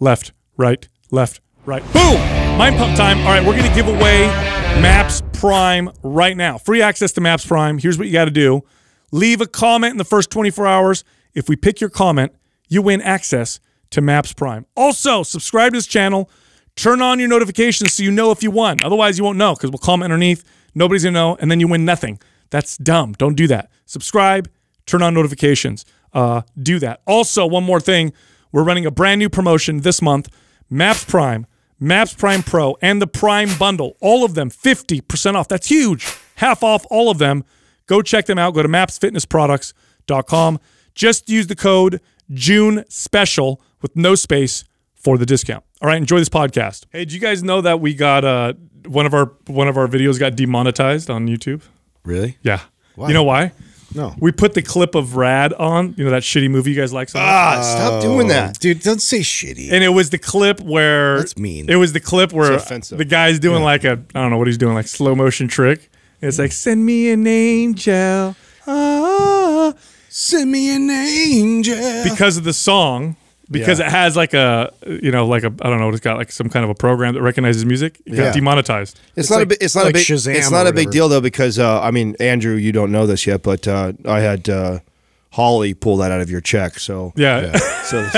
left, right, left, right. Boom! Mind pump time. All right, we're going to give away Maps Prime right now. Free access to Maps Prime. Here's what you got to do. Leave a comment in the first 24 hours. If we pick your comment, you win access to Maps Prime. Also, subscribe to this channel. Turn on your notifications so you know if you won. Otherwise, you won't know because we'll comment underneath. Nobody's going to know, and then you win nothing. That's dumb. Don't do that. Subscribe, turn on notifications. Uh, do that. Also, one more thing. We're running a brand new promotion this month Maps Prime, Maps Prime Pro, and the Prime Bundle. All of them 50% off. That's huge. Half off all of them. Go check them out. Go to mapsfitnessproducts.com. Just use the code June Special with no space for the discount. All right, enjoy this podcast. Hey, do you guys know that we got uh, one of our one of our videos got demonetized on YouTube? Really? Yeah. Why? You know why? No. We put the clip of Rad on, you know, that shitty movie you guys like so much. Ah, stop oh. doing that. Dude, don't say shitty. And it was the clip where That's mean. It was the clip where the guy's doing yeah. like a I don't know what he's doing, like slow motion trick. And it's like, send me an angel. Ah, send me an angel. Because of the song because yeah. it has like a you know like a I don't know it's got like some kind of a program that recognizes music. It yeah. got demonetized. It's, it's not like, a it's not like a big Shazam it's not a big deal though because uh, I mean Andrew you don't know this yet but uh, I had uh, Holly pull that out of your check. So yeah. yeah. So,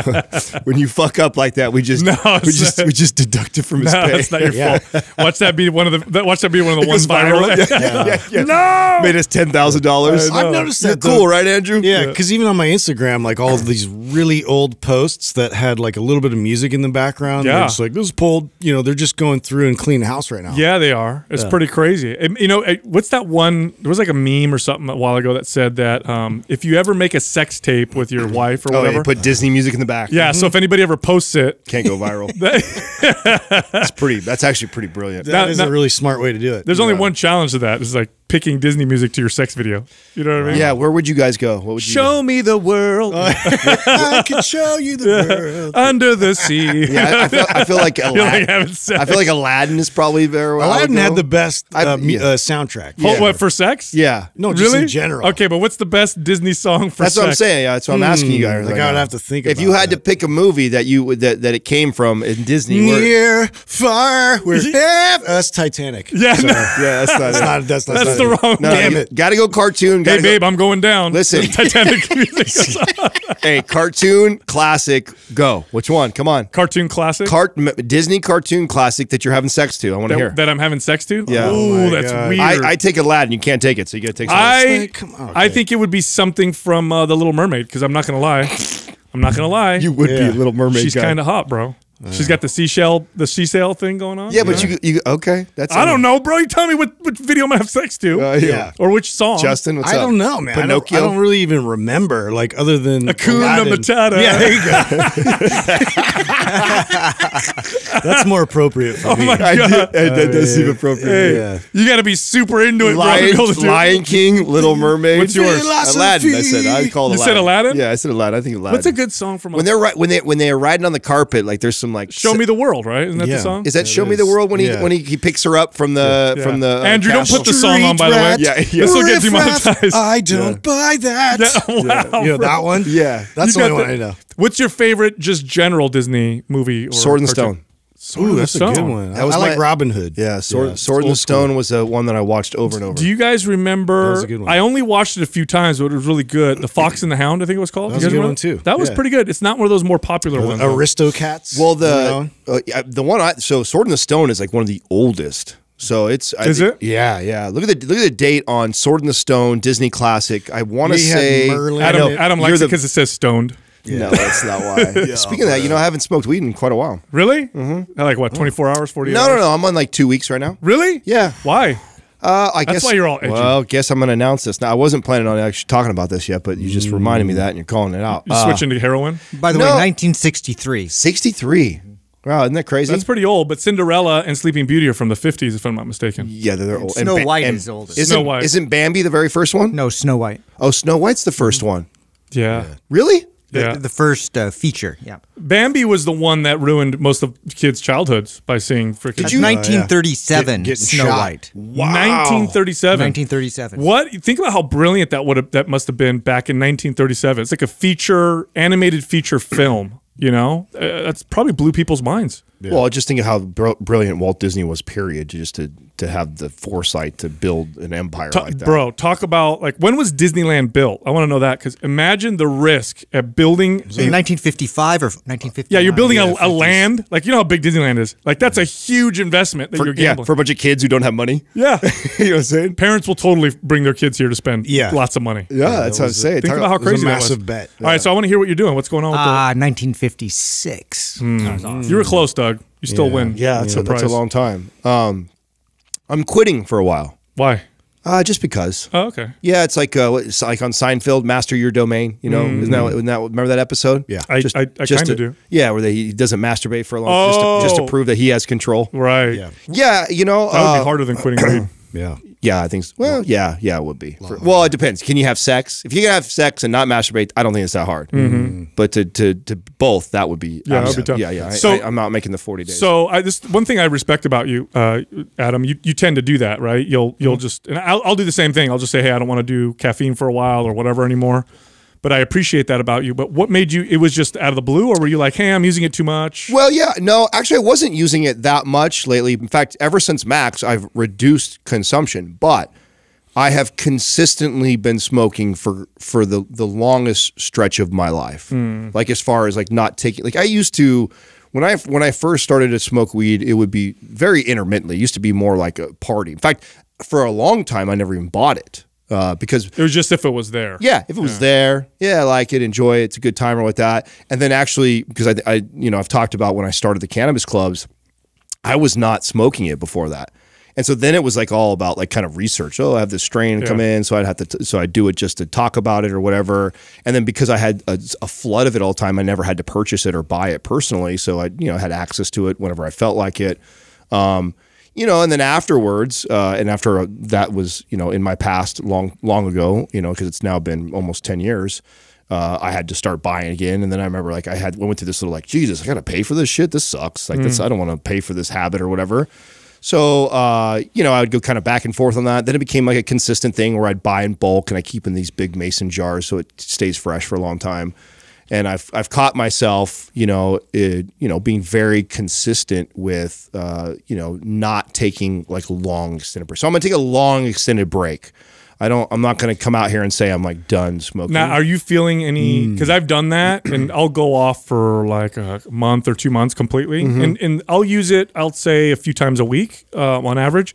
so, when you fuck up like that, we just no, we just we just deduct it from his no, pay. That's not your yeah. fault. Watch that be one of the watch that be one of the it ones viral. viral. Yeah. No, made us ten thousand dollars. I've noticed that. cool, right, Andrew? Yeah, because even on my Instagram, like all these really old posts that had like a little bit of music in the background. Yeah, just like this is pulled. You know, they're just going through and cleaning house right now. Yeah, they are. It's pretty crazy. you know, what's that one? There was like a meme or something a while ago that said that. Um, if you ever make a sex tape with your wife or oh, whatever, put Disney music in the back. Yeah, mm -hmm. so if mm-hmm. anybody ever posts it, can't go viral. that's pretty. That's actually pretty brilliant. that, that is not, a really smart way to do it. There's yeah. only one challenge to that. It's like picking Disney music to your sex video. You know what I mean? Yeah. Where would you guys go? What would you show do? me the world? Uh, I can show you the world under the sea. Yeah, I, feel, I feel, like Aladdin. Like I feel like Aladdin is probably there. Aladdin had the best uh, yeah. uh, soundtrack. Oh, yeah. What, for sex? Yeah. No, really? in general. Okay, but what's the best Disney song for. That's sex. what I'm saying. Yeah, that's what I'm asking you guys. Hmm. Like, right I would not have to think. If you had that. to pick a movie that you would that that it came from in Disney, near, far, we're oh, that's Titanic. Yeah, no. yeah, that's not. that's, not, that's, not, that's not, the it. wrong. No, damn it! Got to go cartoon. Hey, babe, go. I'm going down. Listen, Titanic hey, cartoon classic. Go. Which one? Come on. Cartoon classic. Cart Disney cartoon classic that you're having sex to. I want to hear that I'm having sex to. Yeah. Oh, that's God. weird. I, I, take Aladdin. You can't take it, so you got to take. I. Come on. I think it would be something from uh, the Little Mermaid because I'm not gonna lie, I'm not gonna lie. You would yeah. be a Little Mermaid. She's kind of hot, bro. She's got the seashell, the seashell thing going on. Yeah, but you, you okay? That's I don't know, bro. You tell me what, what video I'm gonna have sex to. Uh, yeah. yeah. or which song? Justin, what's I up? don't know, man. Pinocchio. I don't, I don't, really even remember, like other than Akuna Matata. Yeah, there you go. That's more appropriate for oh me. My God. I do, I, that does seem appropriate. Hey, yeah. You got to be super into it, Lion, bro. Lion King, Little Mermaid. What's yours? Aladdin. I said I called. You Aladdin. said Aladdin. Yeah, I said Aladdin. I think Aladdin. What's a good song from? When they're when they when they're riding on the carpet, like there's some some like "Show Me the World," right? Isn't that yeah. the song? Is that, "Show is. Me the World" when he when he, he picks her up from the yeah. from the uh, Andrew? Castle. Don't put the song on, by the way. Yeah, this will get demonetized. I don't buy that. Yeah. Wow, you know that one? Yeah, that's you the only one I know. What's your favorite, just general Disney movie? Or Sword and Stone. Sword Ooh, that's a good one. That was I like Robin Hood. Yeah, Sword, yeah. Sword in the Stone school. was the uh, one that I watched over and over. Do you guys remember? I only watched it a few times, but it was really good. The Fox and the Hound, I think it was called. That was a good remember? one too. That was yeah. pretty good. It's not one of those more popular the, ones. Aristocats. Well, the you know? uh, the one I so Sword in the Stone is like one of the oldest. So it's I is think, it? Yeah, yeah. Look at the look at the date on Sword in the Stone Disney classic. I want to say Merlin. Adam, Adam likes it because it says stoned. Yeah. No, that's not why. yeah, Speaking of that, you know, I uh, haven't smoked weed in quite a while. Really? Mm-hmm. Like what? Twenty four hours? Forty? No, hours? no, no. I'm on like two weeks right now. Really? Yeah. Why? Uh, I That's guess why you're all edgy. Well, guess I'm going to announce this. Now, I wasn't planning on actually talking about this yet, but you just reminded me that, and you're calling it out. You Uh, switching to heroin? By the way, 1963. 63. Wow, isn't that crazy? That's pretty old, but Cinderella and Sleeping Beauty are from the 50s, if I'm not mistaken. yeah, they're old. Snow White is Isn't, Snow White. Isn't Bambi the very first one? No, Snow White. Oh, Snow White's the first mm-hmm. one. Yeah. Really? The, yeah. the first uh, feature. Yeah. Bambi was the one that ruined most of kids' childhoods by seeing freaking. Did you, 1937 uh, yeah. Get, Snow shot. White. Wow. 1937. 1937. What? Think about how brilliant that would have that must have been back in 1937. It's like a feature animated feature film. You know, uh, that's probably blew people's minds. Yeah. Well, I just think of how br brilliant Walt Disney was. Period. Just to to have the foresight to build an empire Ta like that, bro. Talk about like when was Disneyland built? I want to know that because imagine the risk at building. in 1955 or 1950. Yeah, you're building yeah, a, a, land. Like you know how big Disneyland is. Like that's a mm-hmm. huge investment that for, you're gambling. Yeah, for a bunch of kids who don't have money. Yeah, you know what I'm saying. Parents will totally bring their kids here to spend. Yeah. lots of money. Yeah, yeah that's how I say. It. Think Talk about how crazy that was. Massive bet. All right, so I want to hear what you're doing. What's going on? Ah, uh, 1956. Mm. Awesome. You were close, Doug. You still yeah. win. Yeah, that's, yeah. A, that's a long time. Um, I'm quitting for a while. Why? Uh, just because. Oh, okay. Yeah, it's like uh, it's like on Seinfeld, master your domain. You know, mm -hmm. isn't that, mm-hmm. isn't that remember that episode? Yeah, I, just, I, I kind of do. Yeah, where they, he doesn't masturbate for a long, oh. just, to, just to oh. prove that he has control. Right. Yeah. Yeah. You know, that would uh, be harder than quitting. yeah. Yeah, I think. So. Well, yeah, yeah, it would be. For, well, it depends. Can you have sex? If you can have sex and not masturbate, I don't think it's that hard. Mm -hmm. But to to to both, that would be yeah, that would be tough. yeah, yeah. So I, am not making the 40 days. So I, this one thing I respect about you, uh, Adam, you you tend to do that, right? You'll you'll mm -hmm. just and I'll, I'll do the same thing. I'll just say, hey, I don't want to do caffeine for a while or whatever anymore but I appreciate that about you. But what made you? It was just out of the blue, or were you like, "Hey, I'm using it too much"? Well, yeah, no, actually, I wasn't using it that much lately. In fact, ever since Max, I've reduced consumption, but I have consistently been smoking for for the the longest stretch of my life. Mm. Like as far as like not taking, like I used to. When I when I first started to smoke weed, it would be very intermittently. It used to be more like a party. In fact, for a long time, I never even bought it uh, because it was just if it was there. Yeah, if it was there, yeah, I like it, enjoy it. It's a good timer with that. And then actually, because I, I, you know, I've talked about when I started the cannabis clubs, I was not smoking it before that. And so then it was like all about like kind of research. Oh, I have this strain yeah. come in, so I'd have to, so I'd do it just to talk about it or whatever. And then because I had a, a, flood of it all the time, I never had to purchase it or buy it personally. So I, you know, had access to it whenever I felt like it. Um, you know, and then afterwards, uh, and after a, that was, you know, in my past long, long ago, you know, because it's now been almost 10 years, uh, I had to start buying again. And then I remember like I had, went through this little like, Jesus, I got to pay for this shit. This sucks. Like mm. this, hmm. I don't want to pay for this habit or whatever. So, uh, you know, I would go kind of back and forth on that. Then it became like a consistent thing where I'd buy in bulk and I keep in these big mason jars so it stays fresh for a long time and I've I've caught myself, you know, it, you know, being very consistent with, uh, you know, not taking like long extended So I'm gonna take a long extended break. I don't. I'm not gonna come out here and say I'm like done smoking. Now, are you feeling any? Because hmm. I've done that, and I'll go off for like a month or two months completely, mm -hmm. and and I'll use it. I'll say a few times a week uh, on average,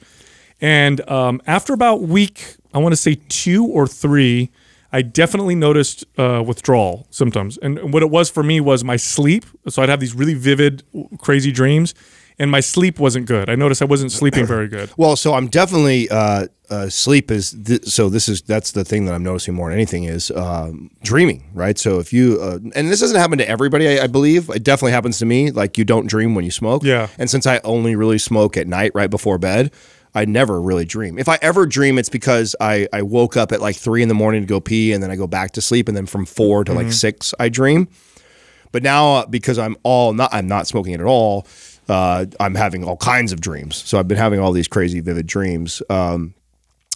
and um, after about week, I want to say two or three. I definitely noticed uh, withdrawal symptoms. And what it was for me was my sleep. So I'd have these really vivid, crazy dreams, and my sleep wasn't good. I noticed I wasn't sleeping very good. well, so I'm definitely uh, uh, sleep is th so this is that's the thing that I'm noticing more than anything is um, dreaming, right? So if you uh, and this doesn't happen to everybody, I, I, believe it definitely happens to me. Like you don't dream when you smoke, yeah. And since I only really smoke at night, right before bed. I never really dream. If I ever dream, it's because I, I woke up at like three in the morning to go pee and then I go back to sleep. And then from four to mm -hmm. like mm-hmm. six, I dream. But now uh, because I'm all not, I'm not smoking it at all. Uh, I'm having all kinds of dreams. So I've been having all these crazy vivid dreams. Um,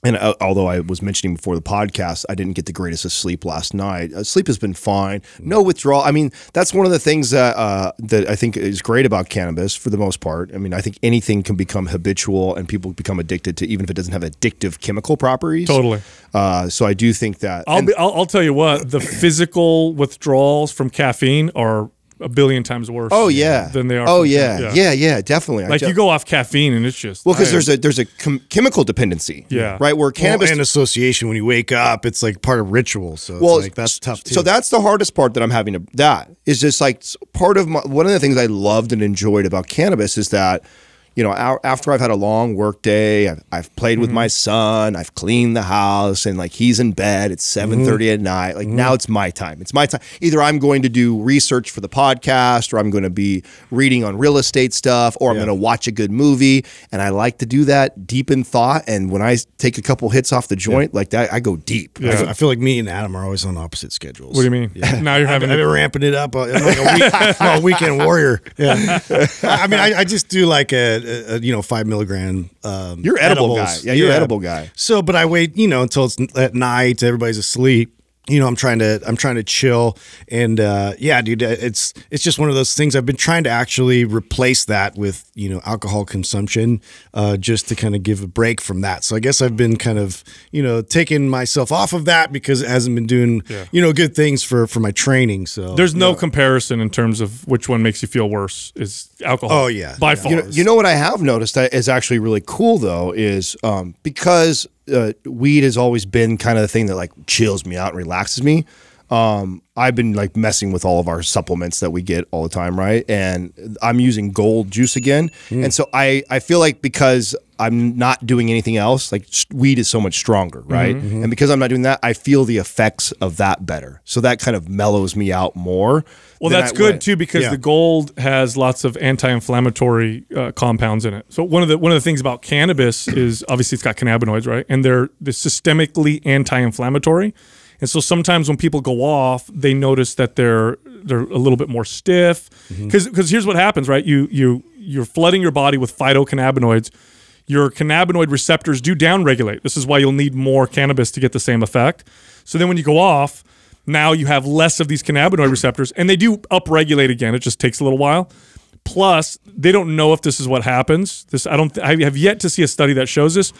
and uh, although I was mentioning before the podcast, I didn't get the greatest of sleep last night. Uh, sleep has been fine. No withdrawal. I mean, that's one of the things that uh, that I think is great about cannabis for the most part. I mean, I think anything can become habitual and people become addicted to, even if it doesn't have addictive chemical properties. Totally. Uh, so I do think that. I'll, be, I'll, I'll tell you what the physical withdrawals from caffeine are a billion times worse. Oh yeah, than they are. Oh yeah, yeah, yeah, yeah, definitely. Like you go off caffeine and it's just well because there's a there's a chem chemical dependency. Yeah, right. Where cannabis well, and association when you wake up, it's like part of ritual. So well, like, that's tough too. So that's the hardest part that I'm having to that is just like part of my one of the things I loved and enjoyed about cannabis is that you know, after I've had a long work day, I've, I've played mm -hmm. with mm-hmm. my son, I've cleaned the house, and like he's in bed. It's seven mm-hmm. thirty at night. Like mm -hmm. now, it's my time. It's my time. Either I'm going to do research for the podcast, or I'm going to be reading on real estate stuff, or I'm yeah. going to watch a good movie. And I like to do that deep in thought. And when I take a couple hits off the joint yeah. like that, I go deep. Yeah. I, feel, I, feel, like me and Adam are always on opposite schedules. What do you mean? Now you're having. I've, been ramping it up. I'm uh, like a, week, a, weekend warrior. Yeah. I mean, I, I just do like a a, you know five milligram. Um, you're edible edibles. guy. Yeah, you're yeah. edible guy. So, but I wait, you know, until it's at night, everybody's asleep, you know, I'm trying to I'm trying to chill and uh, yeah, dude, uh, it's it's just one of those things. I've been trying to actually replace that with you know alcohol consumption, uh, just to kind of give a break from that. So I guess I've been kind of you know taking myself off of that because it hasn't been doing yeah. you know good things for for my training. So there's no yeah. comparison in terms of which one makes you feel worse is alcohol. Oh yeah, by yeah. far. You know, you know, what I have noticed that is actually really cool though is um, because uh, weed has always been kind of the thing that like chills me out and relaxes me um, I've been like messing with all of our supplements that we get all the time, right? And I'm using gold juice again. Mm. And so I, I feel like because I'm not doing anything else, like weed is so much stronger, mm-hmm, right? Mm -hmm, And because I'm not doing that, I feel the effects of that better. So that kind of mellows me out more. Well, that's I good went. too because yeah. the gold has lots of anti-inflammatory uh, compounds in it. So one of the one of the things about cannabis is obviously it's got cannabinoids, right? And they're, they're systemically anti-inflammatory. And so sometimes when people go off, they notice that they're they're a little bit more stiff. Because mm-hmm. mm -hmm. because here's what happens, right? You you you're flooding your body with phytocannabinoids. Your cannabinoid receptors do downregulate. This is why you'll need more cannabis to get the same effect. So then when you go off, now you have less of these cannabinoid receptors, and they do upregulate again. It just takes a little while. Plus, they don't know if this is what happens. This I don't I have yet to see a study that shows this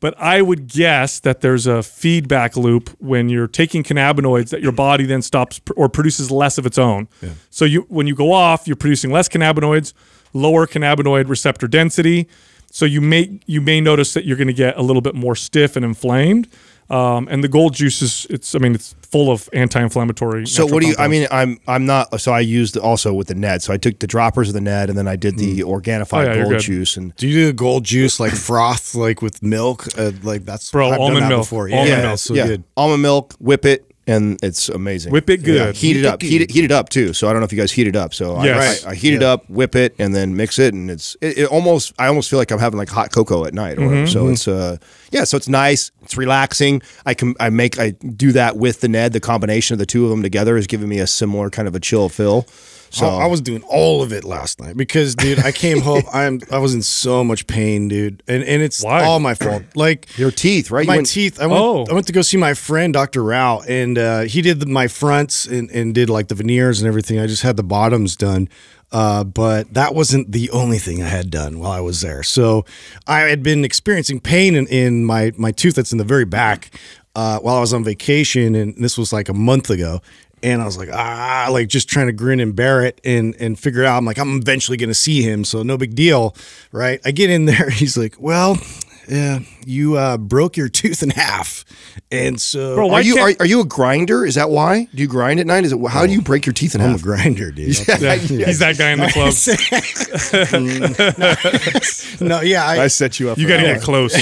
but I would guess that there's a feedback loop when you're taking cannabinoids that your mm-hmm. body then stops pr or produces less of its own. Yeah. So you when you go off, you're producing less cannabinoids, lower cannabinoid receptor density. So you may you may notice that you're going to get a little bit more stiff and inflamed. Um, and the gold juice is it's I mean it's full of anti-inflammatory. So what do you? Compounds. I mean, I'm I'm not. So I used also with the net. So I took the droppers of the net, and then I did the mm. Organifi oh, yeah, Gold Juice. And do you do the Gold Juice like froth, like with milk? Uh, like that's bro, I've almond that milk. Before. Yeah, almond yeah, milk. So yeah. Good. almond milk. Whip it and it's amazing. Whip it good. Yeah, heat it up. Heat it, heat it up too. So I don't know if you guys heat it up. So yes. I, I, I heat yeah. it up, whip it, and then mix it, and it's it, it, almost I almost feel like I'm having like hot cocoa at night. mm -hmm. So mm -hmm. it's uh yeah, so it's nice. It's relaxing. I can I make I do that with the Ned. The combination of the two of them together is giving me a similar kind of a chill feel. So oh. I was doing all of it last night because, dude, I came home. I'm I was in so much pain, dude, and and it's Why? all my fault. Like your teeth, right? My went, teeth. I went. Oh. I went to go see my friend Dr. Rao, and uh, he did the, my fronts and and did like the veneers and everything. I just had the bottoms done. Uh, but that wasn't the only thing I had done while I was there. So I had been experiencing pain in, in my my tooth that's in the very back uh, while I was on vacation, and this was like a month ago and I was like, ah, like just trying to grin and bear it and and figure out. I'm like, I'm eventually gonna see him, so no big deal, right? I get in there, he's like, well, yeah, you uh, broke your tooth in half, and so Bro, are you are, are, you a grinder? Is that why? Do you grind at night? Is it how do you break your teeth in I'm half? I'm a grinder, dude. Yeah, yeah. He's that guy in the club. no, no, yeah, I, I, set you up. You got to get close.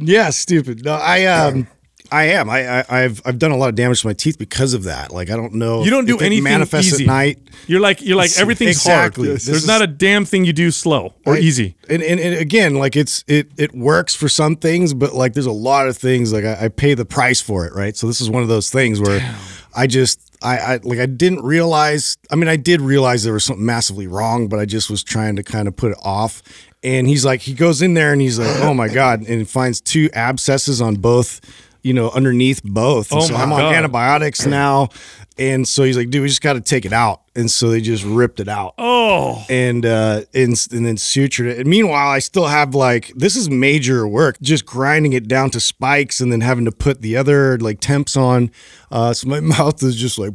yeah, stupid. No, I um. I am. I, I have I've done a lot of damage to my teeth because of that. Like I don't know. You don't do anything manifest easy. at night. You're like you're like everything's exactly. hard. There's is, not a damn thing you do slow or I, easy. And, and, and again, like it's it it works for some things, but like there's a lot of things like I, I pay the price for it, right? So this is one of those things where damn. I just I, I, like I didn't realize. I mean, I did realize there was something massively wrong, but I just was trying to kind of put it off. And he's like, he goes in there and he's like, oh my god, and finds two abscesses on both you know, underneath both. oh so I'm on antibiotics now. And so he's like, dude, we just got to take it out and so they just ripped it out. Oh, and uh, and and then sutured it. And meanwhile, I still have like this is major work, just grinding it down to spikes, and then having to put the other like temps on. Uh, so my mouth is just like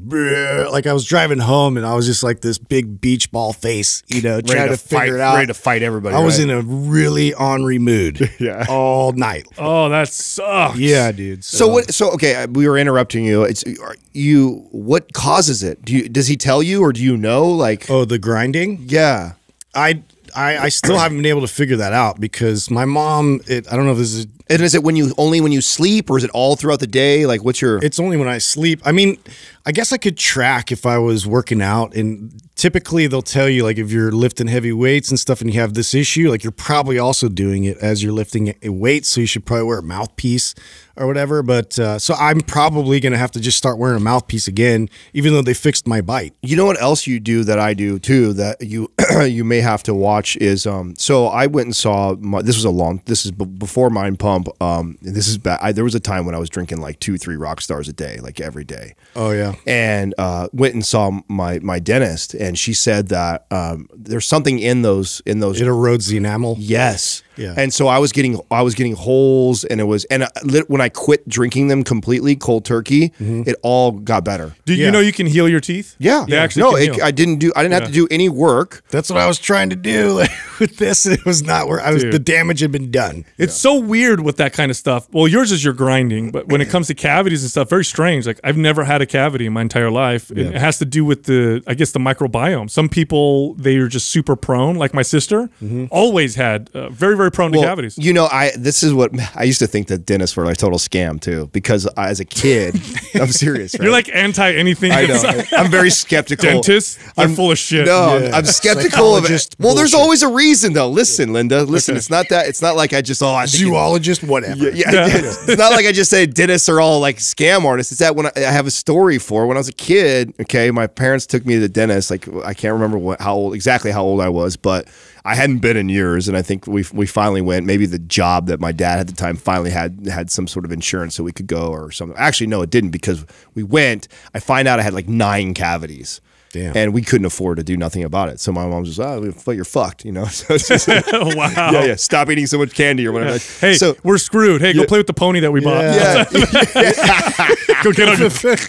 like I was driving home, and I was just like this big beach ball face, you know, trying to, to fight, it out, ready to fight everybody. I was in a really ornery mood, yeah, all night. Oh, that sucks. Yeah, dude. So, so what? So okay, uh, we were interrupting you. It's you. What causes it? Do you, does he tell you? Or or do you know like oh the grinding? Yeah, I I, I still haven't been able to figure that out because my mom. It I don't know if this is and is it when you only when you sleep, or is it all throughout the day? Like, what's your? It's only when I sleep. I mean, I guess I could track if I was working out, and typically they'll tell you like if you're lifting heavy weights and stuff, and you have this issue, like you're probably also doing it as you're lifting weights, so you should probably wear a mouthpiece or whatever. But uh, so I'm probably gonna have to just start wearing a mouthpiece again, even though they fixed my bite. You know what else you do that I do too that you you may have to watch is um. So I went and saw my, this was a long this is before Mind Pump pump. Um, and this is bad. I, there was a time when I was drinking like two, three rock stars a day, like every day. Oh yeah. And uh, went and saw my my dentist, and she said that um, there's something in those in those. It erodes the enamel. Yes. Yeah. And so I was getting I was getting holes, and it was and I, when I quit drinking them completely, cold turkey, mm -hmm. it all got better. Do yeah. you know you can heal your teeth? Yeah. They yeah. actually no, it, I didn't do. I didn't yeah. have to do any work. That's what I was trying to do with this. It was not where I was. Dude. The damage had been done. It's so weird with that kind of stuff. Well, yours is your grinding, but when it comes to cavities and stuff, very strange. Like I've never had a cavity in my entire life. It, it has to do with the I guess the microbiome. Some people they are just super prone, like my sister, mm -hmm. always had uh, very very very prone well, to cavities. You know, I this is what I used to think that dentists were like total scam too, because I, as a kid, I'm serious. Right? You're like anti anything. I know. I'm very skeptical. Dentists, I'm full of shit. No, yeah. I'm, skeptical of it. Well, there's always a reason though. Listen, yeah. Linda. Listen, okay. it's not that. It's not like I just oh, zoologist, zoologist, whatever. Yeah, yeah, it's not like I just say dentists are all like scam artists. It's that when I, I, have a story for when I was a kid. Okay, my parents took me to the dentist. Like I can't remember what how old exactly how old I was, but I hadn't been in years, and I think we we finally went. Maybe the job that my dad at the time finally had had some sort of insurance so we could go or something. Actually, no, it didn't because we went. I find out I had like nine cavities. Damn. And we couldn't afford to do nothing about it. So my mom was like, oh, but you're fucked, you know? So just, wow. Yeah, yeah. Stop eating so much candy or whatever. Yeah. Hey, so, we're screwed. Hey, yeah. go play with the pony that we bought. Yeah. go, get on,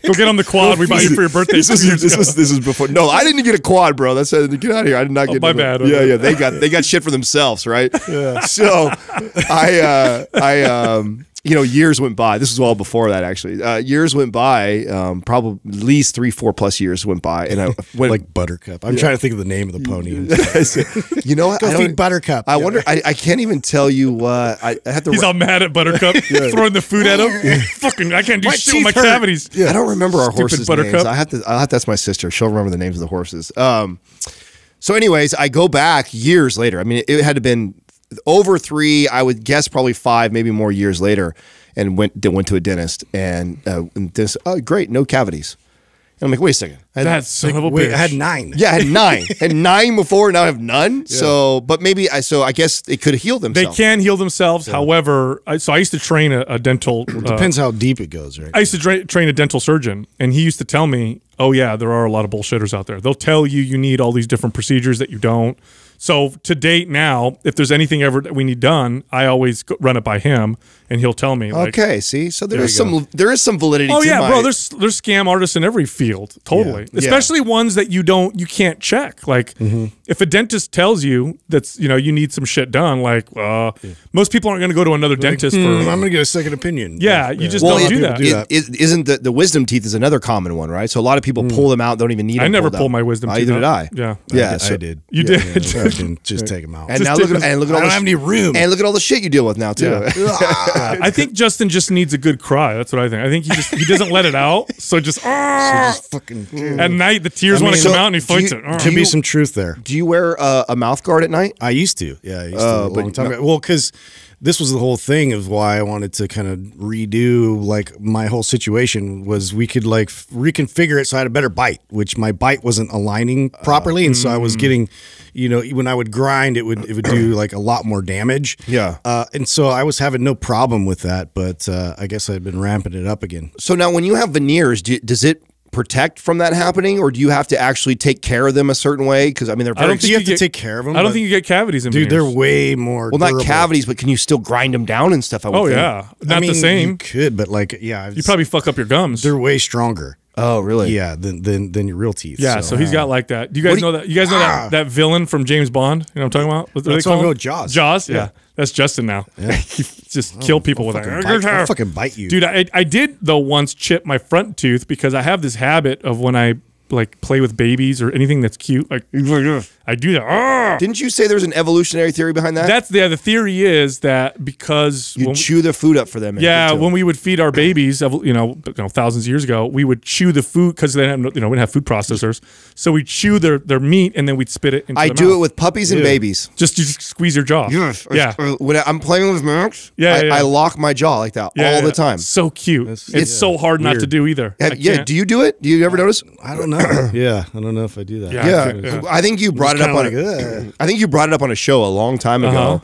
go get on the quad we bought you for your birthday. This was, this, is this before. No, I didn't get a quad, bro. That's uh, Get out of here. I did not oh, get My bad. Yeah, yeah. They got, they got shit for themselves, right? Yeah. So I, uh, I, um, you know, years went by. This was all before that, actually. Uh, years went by, um, probably at least three, four plus years went by, and I went like Buttercup. I'm yeah. trying to think of the name of the pony. you know, what? go I feed Buttercup. I yeah. wonder. I, I, can't even tell you. what. I, I, have to. He's all mad at Buttercup, yeah. throwing the food at him. Fucking, I can't do my shit with my hurt. cavities. I don't remember our Stupid horses' Buttercup. names. I have to. i have to ask my sister. She'll remember the names of the horses. Um, so, anyways, I go back years later. I mean, it had been over three, I would guess probably five, maybe more years later, and went went to a dentist and, uh, and this oh great, no cavities. And I'm like, wait a second, I had, that's like, wait, I had nine. Yeah, I had nine. had nine before, now I have none. Yeah. So, but maybe I. So I guess it could heal themselves. They can heal themselves. Yeah. However, I, so I used to train a, a dental. It uh, depends uh, how deep it goes, right? I used to train a dental surgeon, and he used to tell me, "Oh yeah, there are a lot of bullshitters out there. They'll tell you you need all these different procedures that you don't." So to date now, if there's anything ever that we need done, I always run it by him, and he'll tell me. Like, okay, see, so there, there is some go. there is some validity. Oh yeah, my... bro, there's there's scam artists in every field, totally. Yeah. Especially yeah. ones that you don't you can't check. Like mm -hmm. if a dentist tells you that's you know you need some shit done, like uh, yeah. most people aren't going to go to another like, dentist mm, for. I'm going to get a second opinion. Yeah, you just well, don't it, do that. Do that. it, isn't the, the wisdom teeth is another common one, right? So a lot of people mm. pull them out, don't even need. I never pulled out. my wisdom. Uh, teeth Either did I. Yeah, yeah, I did. You did. freaking just take them out. And now look at and look at all I don't have any room. And look at all the shit you deal with now too. Yeah. Ah. I think Justin just needs a good cry. That's what I think. I think he just he doesn't let it out. So just, so ah. just fucking at night the tears I mean, want to so come out and he fights ah. you, it. To be some truth there. Do you wear uh, a mouth guard at night? I used to. Yeah, I used to uh, a long time ago. Well, because this was the whole thing of why I wanted to kind of redo like my whole situation was we could like reconfigure it so I had a better bite, which my bite wasn't aligning uh, properly, uh, and so I was mm. getting, you know, when I would grind, it would it would do like a lot more damage. Yeah, uh, and so I was having no problem with that, but uh, I guess I've been ramping it up again. So now, when you have veneers, do, does it protect from that happening, or do you have to actually take care of them a certain way? Because I mean, they're. I don't think you have get, to take care of them. I don't think you get cavities in. Dude, veneers. they're way more. Well, durable. not cavities, but can you still grind them down and stuff? I oh think. yeah, not I mean, the same. You could, but like yeah, you probably fuck up your gums. They're way stronger. Oh really? Yeah, than than, than your real teeth. Yeah, so, so he's got like that. Do you guys you, know that? You guys know ah. that that villain from James Bond? You know what I'm talking about? What That's they call Jaws. Jaws. yeah. yeah. That's Justin now. Yeah. just kill people I'll with fucking that. Bite, I'll fucking bite you, dude. I, I did though once chip my front tooth because I have this habit of when I like play with babies or anything that's cute, like I do that. Arr! Didn't you say there's an evolutionary theory behind that? That's yeah. The theory is that because you chew we, the food up for them. Yeah, when we would feed our babies, you know, you know, thousands of years ago, we would chew the food because they didn't you know we didn't have food processors, so we chew their their meat and then we'd spit it. I do mouth. it with puppies and yeah. babies. Just you just squeeze your jaw. Yes. Yeah. When I'm playing with Max, yeah, I, yeah. I lock my jaw like that yeah, all the time. So cute. That's, it's so hard Weird. not to do either. Have, yeah. Do you do it? Do you ever notice? I don't know. yeah, I don't know if I do that. Yeah. I think you brought it it up on like, a, I think you brought it up on a show a long time ago. Uh -huh.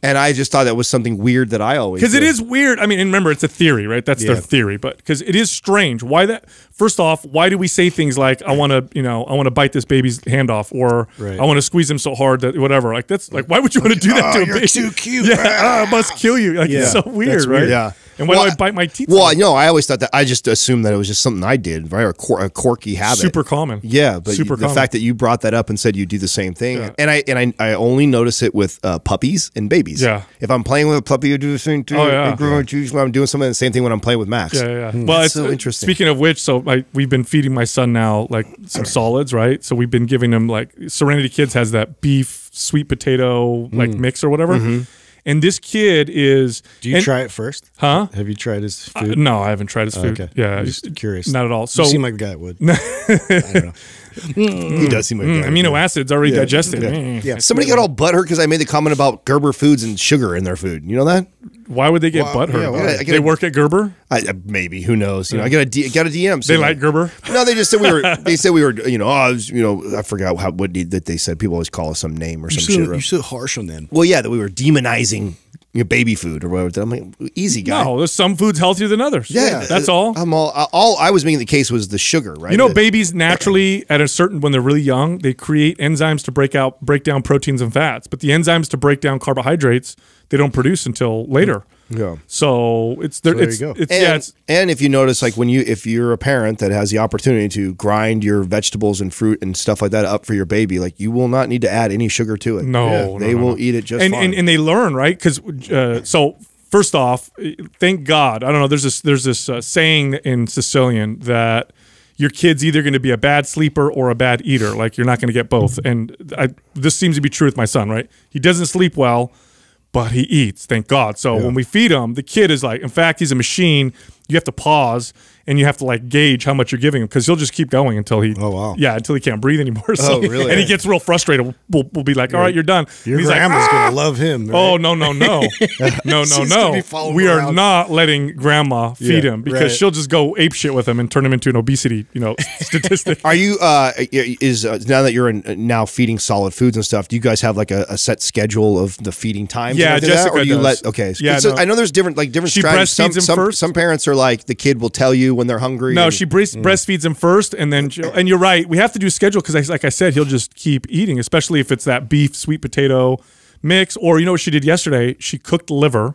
And I just thought that was something weird that I always because it is weird. I mean, and remember, it's a theory, right? That's yeah. their theory, but because it is strange. Why that? First off, why do we say things like "I want to," you know, "I want to bite this baby's hand off," or right. "I want to squeeze him so hard that whatever." Like that's like why would you want to do that oh, to a baby? You're Too cute. Yeah, ah, I must kill you. Like yeah. it's so weird, weird. right? Yeah. And why well, do I bite my teeth? Well, no, I always thought that. I just assumed that it was just something I did, right? Or a, a quirky habit. Super common. Yeah, but Super the common. fact that you brought that up and said you do the same thing, yeah. and I and I, I only notice it with uh, puppies and babies. Yeah. If I'm playing with a puppy, you do the same thing. Oh yeah. When I'm doing something, the same thing when I'm playing with Max. Yeah, yeah. Mm, well, it's so interesting. Speaking of which, so like we've been feeding my son now like some solids, right? So we've been giving him like Serenity Kids has that beef sweet potato like mm. mix or whatever. Mm -hmm and this kid is. Do you and, try it first? Huh? Have you tried his uh, food? Uh, no, I haven't tried his oh, food. Oh, okay. Yeah, I'm just curious. Not at all. So you seem like the guy that would. I don't know. Mm, he does seem like mm, amino acids already yeah. digested. Yeah. Mm. yeah. Somebody got all butthurt because I made the comment about Gerber foods and sugar in their food. You know that? Why would they get well, butthurt? Yeah, well, I, they a, work at Gerber? I, uh, maybe who knows? You know, I got a D, got a DM. So they like Gerber? No, they just said we were. They said we were. You know, oh, was, you know, I forgot how what that they said. People always call us some name or some you so, shit. You're so harsh on them. Well, yeah, that we were demonizing you know, baby food or whatever. I'm like, easy guy. No, there's some foods healthier than others. Yeah, that's all. I'm all. All I was making the case was the sugar, right? You know, the, babies naturally at a certain when they're really young, they create enzymes to break out break down proteins and fats, but the enzymes to break down carbohydrates they don't produce until later. Yeah. So it's there. So there it's, you go. It's, and, yeah, it's, and if you notice, like when you if you're a parent that has the opportunity to grind your vegetables and fruit and stuff like that up for your baby, like you will not need to add any sugar to it. No, yeah, no they no, will no. eat it just and, and, and they learn right because uh, so first off, thank God. I don't know. There's this there's this uh, saying in Sicilian that your kid's either going to be a bad sleeper or a bad eater. Like you're not going to get both. And I, this seems to be true with my son. Right? He doesn't sleep well but he eats, thank God. So yeah. when we feed him, the kid is like, in fact, he's a machine you have to pause and you have to like gauge how much you're giving him because he'll just keep going until he oh wow yeah until he can't breathe anymore so oh, really? and he gets real frustrated we'll, we'll be like all right you're done your grandma's like, ah! gonna love him right? oh no no no no no no we are around. not letting grandma feed yeah, him because right. she'll just go ape shit with him and turn him into an obesity you know statistic are you uh is uh, now that you're in, uh, now feeding solid foods and stuff do you guys have like a, a set schedule of the feeding times yeah Jessica that, or do you does. let okay yeah so no. I know there's different like different she strategies some, some, some parents are like the kid will tell you when they're hungry. No, and, she breast, mm. breastfeeds him first, and then and you're right. We have to do schedule because, like I said, he'll just keep eating, especially if it's that beef sweet potato mix. Or you know what she did yesterday? She cooked liver,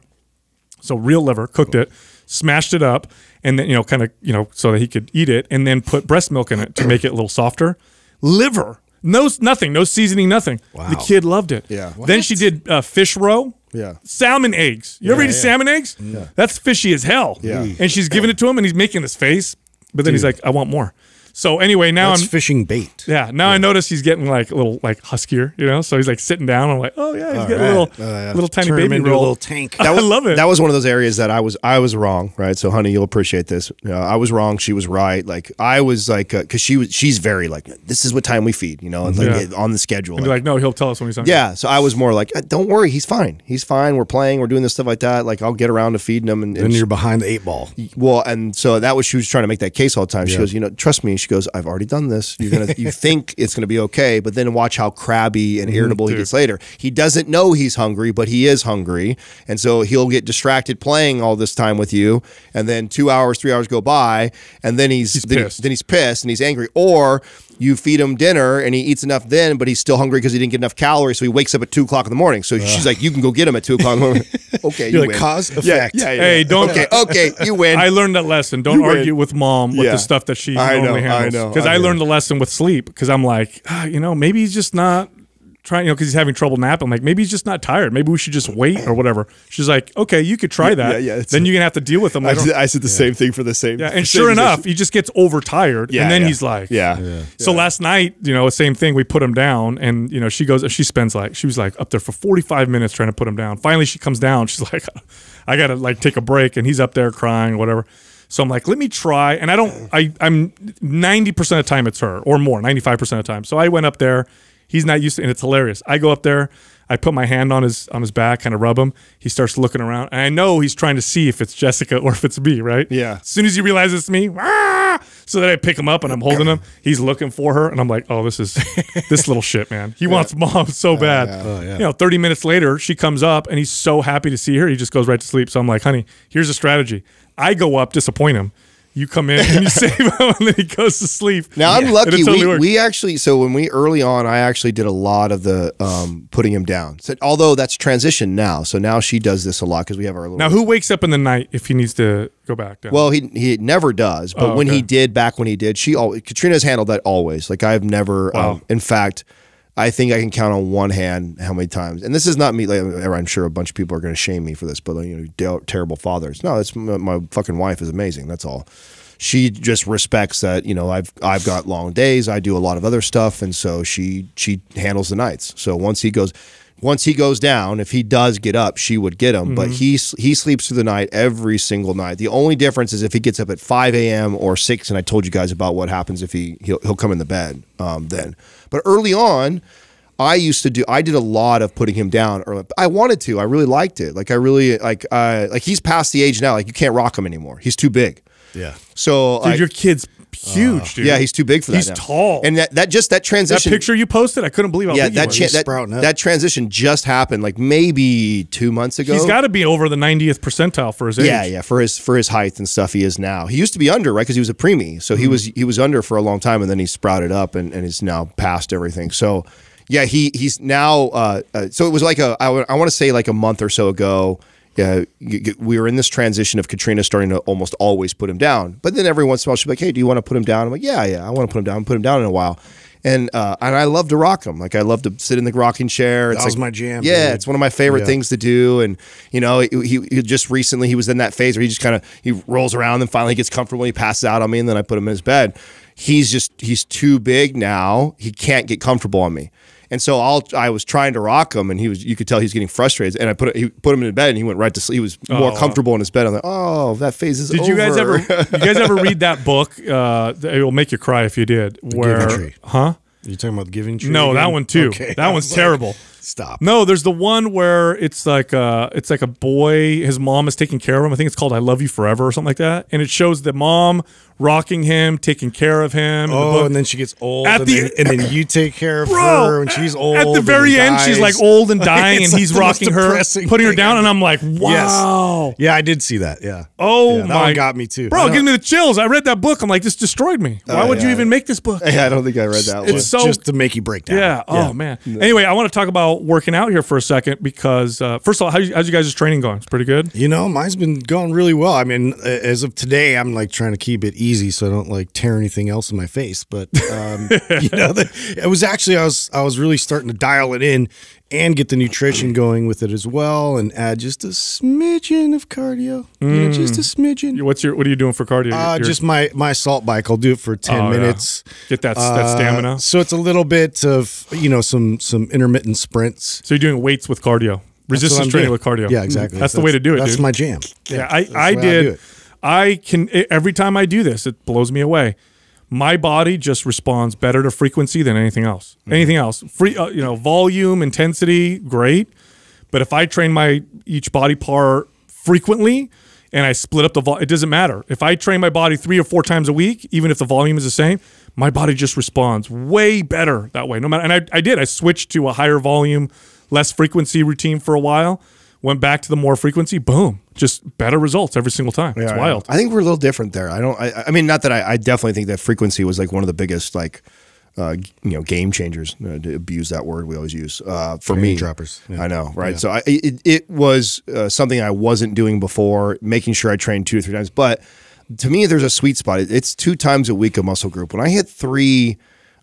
so real liver, cooked it, smashed it up, and then you know, kind of you know, so that he could eat it, and then put breast milk in it to make it a little softer. Liver. No, nothing. No seasoning. Nothing. Wow. The kid loved it. Yeah. What? Then she did uh, fish roe yeah. Salmon eggs. You yeah, ever eat yeah. salmon eggs? Yeah. That's fishy as hell. Yeah. And she's giving it to him and he's making this face. But then Dude. he's like, I want more. So anyway, now That's I'm fishing bait. Yeah. Now yeah. I notice he's getting like a little like huskier, you know. So he's like sitting down. I'm like, oh yeah, he's All getting right. a little uh, yeah. little tiny Turn baby roll. little tank. That was, I love it. That was one of those areas that I was I was wrong, right? So honey, you'll appreciate this. Uh, I was wrong. She was right. Like I was like because uh, she was she's very like this is what time we feed, you know, like, yeah. on the schedule. Like, like, no, he'll tell us when he's hungry. Yeah. So I was more like, uh, don't worry, he's fine. He's fine. We're playing. We're doing this stuff like that. Like I'll get around to feeding him. And, and, and you're behind the eight ball. Well, and so that was she was trying to make that case all the time. She goes, you know, trust me she goes, "I've already done this. You're gonna you think it's gonna be okay, but then watch how crabby and mm-hmm. irritable he gets later. He doesn't know he's hungry, but he is hungry, and so he'll get distracted playing all this time with you, and then two hours, three hours go by, and then he's, he's then, then he's pissed and he's angry, or you feed him dinner and he eats enough then, but he's still hungry because he didn't get enough calories. So he wakes up at two o'clock in the morning. So uh. she's like, "You can go get him at two o'clock in the morning." okay, You're you like, win. Cause effect. Yeah, yeah, yeah, Hey, don't. Okay, okay, you win. I learned that lesson. Don't you argue win. with mom with the stuff that she I normally know, handles. I know. Because I, I, learned the lesson with sleep. Because I'm like, ah, you know, maybe he's just not trying, you know, because he's having trouble napping. I'm like, maybe he's just not tired. Maybe we should just wait or whatever. She's like, okay, you could try that. Yeah, yeah. Then you're gonna have to deal with him. I, I, said the yeah. same thing for the same. Yeah, and sure enough, position. he just gets overtired. Yeah, and then yeah. he's like, yeah. yeah. So last night, you know, same thing. We put him down, and you know, she goes, she spends like, she was like up there for 45 minutes trying to put him down. Finally, she comes down. She's like, I gotta like take a break, and he's up there crying, whatever. So I'm like, let me try. And I don't, I, I'm 90% of the time it's her or more, 95% of the time. So I went up there He's not used to, and it's hilarious. I go up there, I put my hand on his on his back, kind of rub him. He starts looking around, and I know he's trying to see if it's Jessica or if it's me, right? Yeah. As soon as he realizes it's me, ah! so then I pick him up and I'm holding him. He's looking for her, and I'm like, oh, this is this little shit, man. He yeah. wants mom so oh, bad. yeah. Oh, yeah. You know, 30 minutes later, she comes up, and he's so happy to see her. He just goes right to sleep. So I'm like, honey, here's a strategy. I go up, disappoint him you come in and you save him and then he goes to sleep. Now I'm lucky. Totally we, we, actually, so when we early on, I actually did a lot of the um, putting him down. So, although that's transition now. So now she does this a lot because we have our little. Now, who wakes up in the night if he needs to go back down? Well, he, he never does. But oh, when he did, back when he did, she always, Katrina's handled that always. Like I've never, um, wow. um, in fact, I think I can count on one hand how many times. And this is not me. Like, I'm sure a bunch of people are going to shame me for this, but you know, terrible fathers. No, it's my, my fucking wife is amazing. That's all. She just respects that. You know, I've I've got long days. I do a lot of other stuff, and so she she handles the nights. So once he goes, once he goes down, if he does get up, she would get him. Mm -hmm. But mm-hmm. he he sleeps through the night every single night. The only difference is if he gets up at 5 a.m. or 6, and I told you guys about what happens if he he'll, he'll come in the bed um, then. But early on, I used to do. I did a lot of putting him down. Early. I wanted to. I really liked it. Like I really like. Uh, like he's past the age now. Like you can't rock him anymore. He's too big. Yeah. So Dude, your kids huge, uh, dude. Yeah, he's too big for that. He's now. tall, and that, that just that transition. That picture you posted, I couldn't believe. How yeah, that, cha- that, that transition just happened, like maybe two months ago. He's got to be over the 90th percentile for his age. Yeah, yeah, for his for his height and stuff, he is now. He used to be under, right? Because he was a preemie, so mm he mm-hmm. was he was under for a long time, and then he sprouted up and and is now past everything. So. Yeah, he he's now. Uh, uh, so it was like a. I want to say like a month or so ago uh, we were in this transition of Katrina starting to almost always put him down. But then every once in a while, she'd be like, hey, do you want to put him down? I'm like, yeah, yeah, I want to put him down. Put him down in a while. And uh, and I love to rock him. Like I love to sit in the rocking chair. It's that was like, my jam. Yeah, dude. it's one of my favorite yeah. things to do. And you know, he, he, he, just recently he was in that phase where he just kind of he rolls around and finally gets comfortable. He passes out on me, and then I put him in his bed. He's just he's too big now. He can't get comfortable on me. And so all I was trying to rock him, and he was you could tell he's getting frustrated. And I put he put him in bed, and he went right to sleep. He was oh, more comfortable in his bed. I'm like, oh, that phase is. Did over. you guys ever? you guys ever read that book? Uh, it will make you cry if you did. The where, Huh? Are you talking about the Giving Tree? No, again? that one too. Okay. That one's like, terrible. Stop. No, there's the one where it's like a, uh, it's like a boy. His mom is taking care of him. I think it's called "I Love You Forever" or something like that. And it shows the mom rocking him, taking care of him. Oh, and, and then she gets old, and, the, then, and, then, you take care of bro, her when she's old. At the very end, dies. she's like old and dying, and like he's rocking her, putting her down. And I'm like, wow. Yes. Yeah, I did see that. Yeah. Oh yeah, my, that got me too, bro. Give me the chills. I read that book. I'm like, this destroyed me. Oh, Why uh, would yeah. you even make this book? Yeah, I don't think I read that. It's one. so just to make you break down. Yeah. Oh man. Anyway, I want to talk about working out here for a second because uh, first of all, how's you guys' training going? It's pretty good. You know, mine's been going really well. I mean, as of today, I'm like trying to keep it easy so I don't like tear anything else in my face. But um, you know, the, it was actually I was I was really starting to dial it in, and get the nutrition mm. going with it as well, and add just a smidgen of cardio. Mm. just a smidgen. What's your What are you doing for cardio? Uh, just my my salt bike. I'll do it for ten oh, minutes. Yeah. Get that uh, that stamina. So it's a little bit of you know some some intermittent sprints. So you're doing weights with cardio, resistance training doing. with cardio. Yeah, exactly. That's, that's, the way to do it. That's dude. my jam. Yeah, yeah I I did. I, I can every time I do this, it blows me away my body just responds better to frequency than anything else. Mm -hmm. Anything else, free, uh, you know, volume, intensity, great. But if I train my each body part frequently, and I split up the volume, it doesn't matter. If I train my body three or four times a week, even if the volume is the same, my body just responds way better that way. No matter, and I, I did. I switched to a higher volume, less frequency routine for a while went back to the more frequency, boom, just better results every single time. Yeah, it's wild. I think we're a little different there. I don't, I, I mean, not that I, I definitely think that frequency was like one of the biggest, like, uh, you know, game changers. Uh, to abuse that word we always use uh, for game me. Droppers. Yeah. I know, right? Yeah. So I, it, it was uh, something I wasn't doing before, making sure I trained two to three times. But to me, there's a sweet spot. It's two times a week of muscle group. When I hit three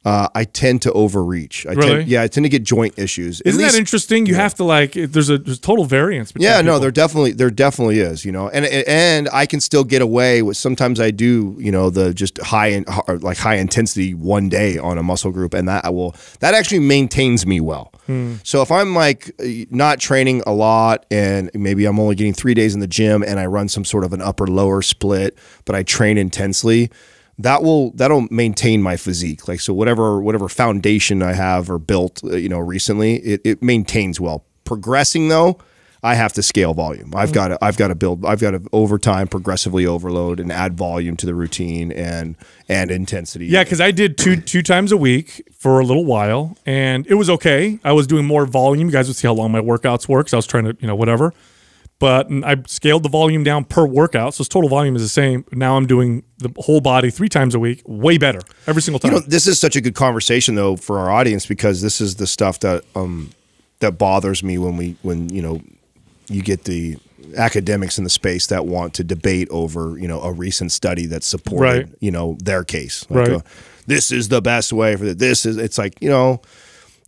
uh, I tend to overreach. I really? Tend, yeah, I tend to get joint issues. Isn't least, that interesting? You yeah. have to like. There's a there's total variance. yeah, people. no, there definitely there definitely is. You know, and and I can still get away with. Sometimes I do. You know, the just high and like high intensity one day on a muscle group, and that I will that actually maintains me well. Hmm. So if I'm like not training a lot, and maybe I'm only getting three days in the gym, and I run some sort of an upper lower split, but I train intensely that will that'll maintain my physique like so whatever whatever foundation i have or built uh, you know recently it, it maintains well progressing though i have to scale volume i've mm. got to i've got to build i've got to over time progressively overload and add volume to the routine and and intensity yeah because i did two two times a week for a little while and it was okay i was doing more volume you guys would see how long my workouts were because i was trying to you know whatever but I scaled the volume down per workout. So his total volume is the same. Now I'm doing the whole body three times a week, way better every single time. You know, this is such a good conversation though for our audience because this is the stuff that um, that bothers me when we when you know you get the academics in the space that want to debate over you know a recent study that supported right. you know their case. Like right. A, uh, this is the best way for the, this is it's like you know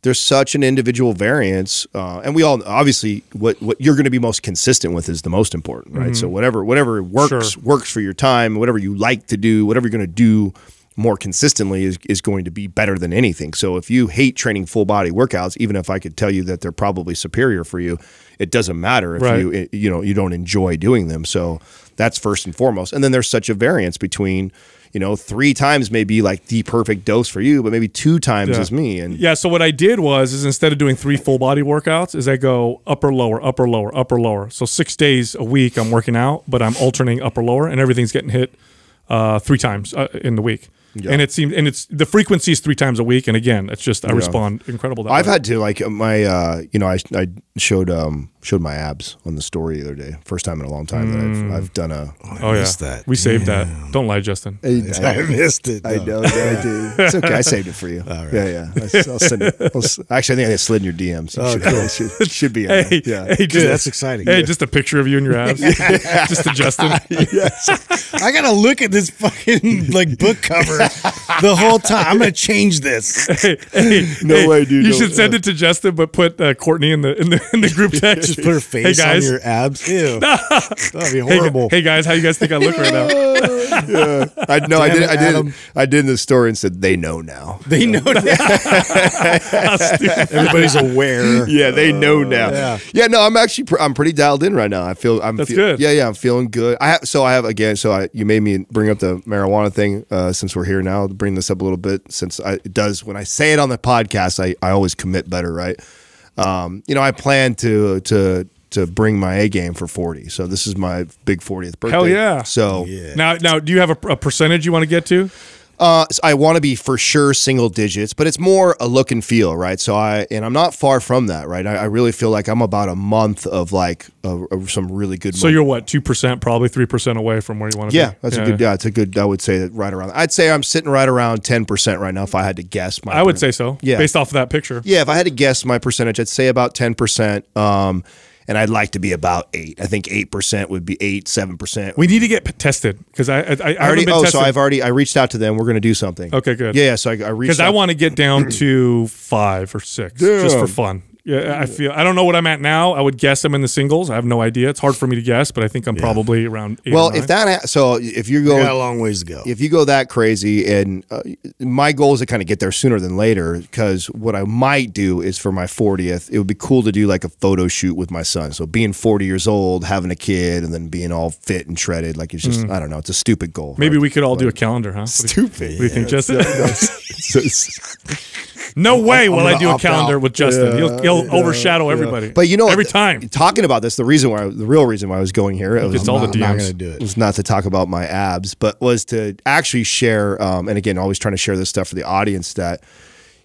there's such an individual variance, uh, and we all obviously what what you're going to be most consistent with is the most important, right? Mm -hmm. So mm-hmm. whatever whatever works sure. works for your time, whatever you like to do, whatever you're going to do more consistently is is going to be better than anything. So if you hate training full body workouts, even if I could tell you that they're probably superior for you, it doesn't matter if right. you eh, you know you don't enjoy doing them. So that's first and foremost. And then there's such a variance between you know, three times may be like the perfect dose for you, but maybe two times yeah. is me. And yeah, so what I did was is instead of doing three full body workouts, is I go upper lower, upper lower, upper lower. So six days a week I'm working out, but I'm alternating upper lower, and everything's getting hit uh, three times uh, in the week. Yeah. And it seems, and it's the frequency is three times a week. And again, it's just I yeah. respond incredible. I've way. had to like my, uh, you know, I I showed um showed my abs on the story the other day. First time in a long time mm. that I've, mm. I've, done a. Oh, oh yeah, that. we Damn. saved that. Don't lie, Justin. I, I, I missed it. No. I know, yeah, I It's okay. I saved it for you. Yeah, yeah. I, will send it. I'll, actually, I think I slid in your DMs. oh, should, cool. should, should, be. hey, yeah. Hey, that's exciting. Hey, yeah. just a picture of you and your abs. just to Justin. yes. I gotta look at this fucking like book cover the whole time. I'm gonna change this. Hey, hey, no way, dude. You no should send it to Justin, but put uh, Courtney in the in the in the group text just put her face hey on your abs. Ew, that'd be horrible. Hey, hey, guys, how you guys think I look right now? yeah. I know. I did. It, I did. Adam. I did in the store and said they know now. They know now. Everybody's aware. Yeah, they know uh, now. Uh, yeah. yeah. No, I'm actually pr I'm pretty dialed in right now. I feel I'm. That's good. Yeah, yeah. I'm feeling good. I have, so I have again. So I, you made me bring up the marijuana thing uh, since we're here now. bring this up a little bit since I, it does when I say it on the podcast. I I always commit better, right? Um, you know, I plan to to to bring my A game for 40. So this is my big 40th birthday. Hell yeah. So yeah. now now do you have a, a percentage you want to get to? Uh, so I want to be for sure single digits, but it's more a look and feel, right? So I and I'm not far from that, right? I, I really feel like I'm about a month of like a, a, some really good. So money. you're what two percent, probably three percent away from where you want to yeah, be. That's yeah, that's a good. Yeah, it's a good. I would say that right around. I'd say I'm sitting right around ten percent right now. If I had to guess, my I would say so. Yeah, based off of that picture. Yeah, if I had to guess my percentage, I'd say about ten percent. Um, and I'd like to be about eight. I think eight percent would be eight, seven percent. We need to get tested because I, I, I, I already. oh, tested. so I've already I reached out to them. We're going to do something. Okay, good. Yeah, yeah so I, I reached because I want to get down to five or six Damn. just for fun. Yeah, I feel I don't know what I'm at now. I would guess I'm in the singles. I have no idea. It's hard for me to guess, but I think I'm yeah. probably around. well, if that so, if you go you a long ways to go, if you go that crazy, and uh, my goal is to kind of get there sooner than later, because what I might do is for my 40th, it would be cool to do like a photo shoot with my son. So being 40 years old, having a kid, and then being all fit and shredded, like it's just mm. I don't know. It's a stupid goal. Maybe right? we could all but do a calendar, huh? Stupid. What do you, yeah, think, Justin? No way will I do a calendar out. with Justin. Yeah, he'll, he'll yeah, overshadow yeah. everybody. But you know, every time talking about this, the reason why the real reason why I was going here it was it's all not, the DMs. Not to do it. was not to talk about my abs, but was to actually share. Um, and again, always trying to share this stuff for the audience that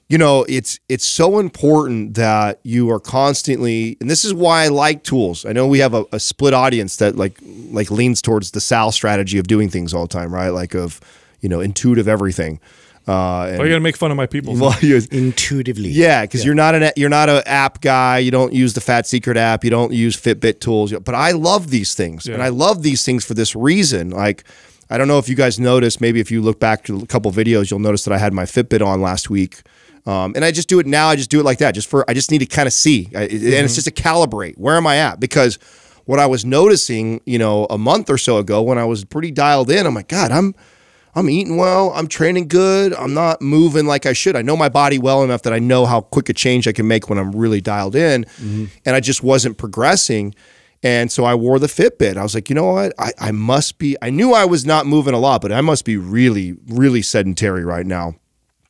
you know it's it's so important that you are constantly and this is why i like tools i know we have a, a split audience that like like leans towards the sal strategy of doing things all the time right like of you know intuitive everything uh, and, you going to make fun of my people. Well, Intuitively, yeah, because yeah. you're not an you're not an app guy. You don't use the Fat Secret app. You don't use Fitbit tools. But I love these things, yeah. and I love these things for this reason. Like, I don't know if you guys noticed. Maybe if you look back to a couple videos, you'll notice that I had my Fitbit on last week. Um, and I just do it now. I just do it like that. Just for I just need to kind of see, I, mm -hmm. and it's mm-hmm. just to calibrate. Where am I at? Because what I was noticing, you know, a month or so ago when I was pretty dialed in, I'm like, God, I'm I'm eating well, I'm training good, I'm not moving like I should. I know my body well enough that I know how quick a change I can make when I'm really dialed in. Mm -hmm. And I just wasn't progressing. And so I wore the Fitbit. I was like, you know what? I, I must be, I knew I was not moving a lot, but I must be really, really sedentary right now.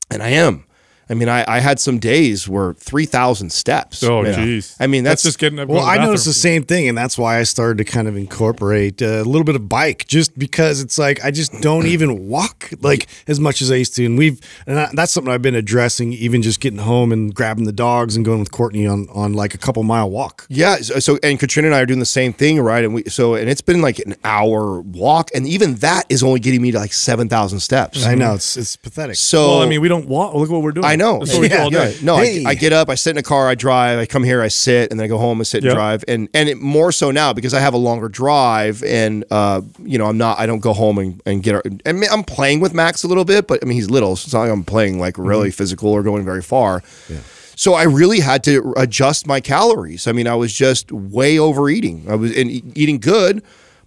And I am. I mean, I, I had some days where 3,000 steps. Oh, jeez. I mean, that's, that's, just getting up. Well, I noticed the same thing, and that's why I started to kind of incorporate uh, a little bit of bike just because it's like I just don't even walk like as much as I used to. And we've, and I, that's something I've been addressing, even just getting home and grabbing the dogs and going with Courtney on, on like a couple mile walk. Yeah. So, and Katrina and I are doing the same thing, right? And we, so, and it's been like an hour walk, and even that is only getting me to like 7,000 steps. I know. It's, it's pathetic. So, well, I mean, we don't walk. Look what we're doing. I know. Yeah, yeah. No, hey. I, I, get up, I sit in a car, I drive, I come here, I sit, and then I go home and sit yep. and drive. And and it, more so now because I have a longer drive, and uh, you know, I'm not, I don't go home and, and get. And I I'm playing with Max a little bit, but I mean, he's little, so it's not like I'm playing like mm-hmm. really mm -hmm. physical or going very far. Yeah. So I really had to adjust my calories. I mean, I was just way overeating. I was and eating good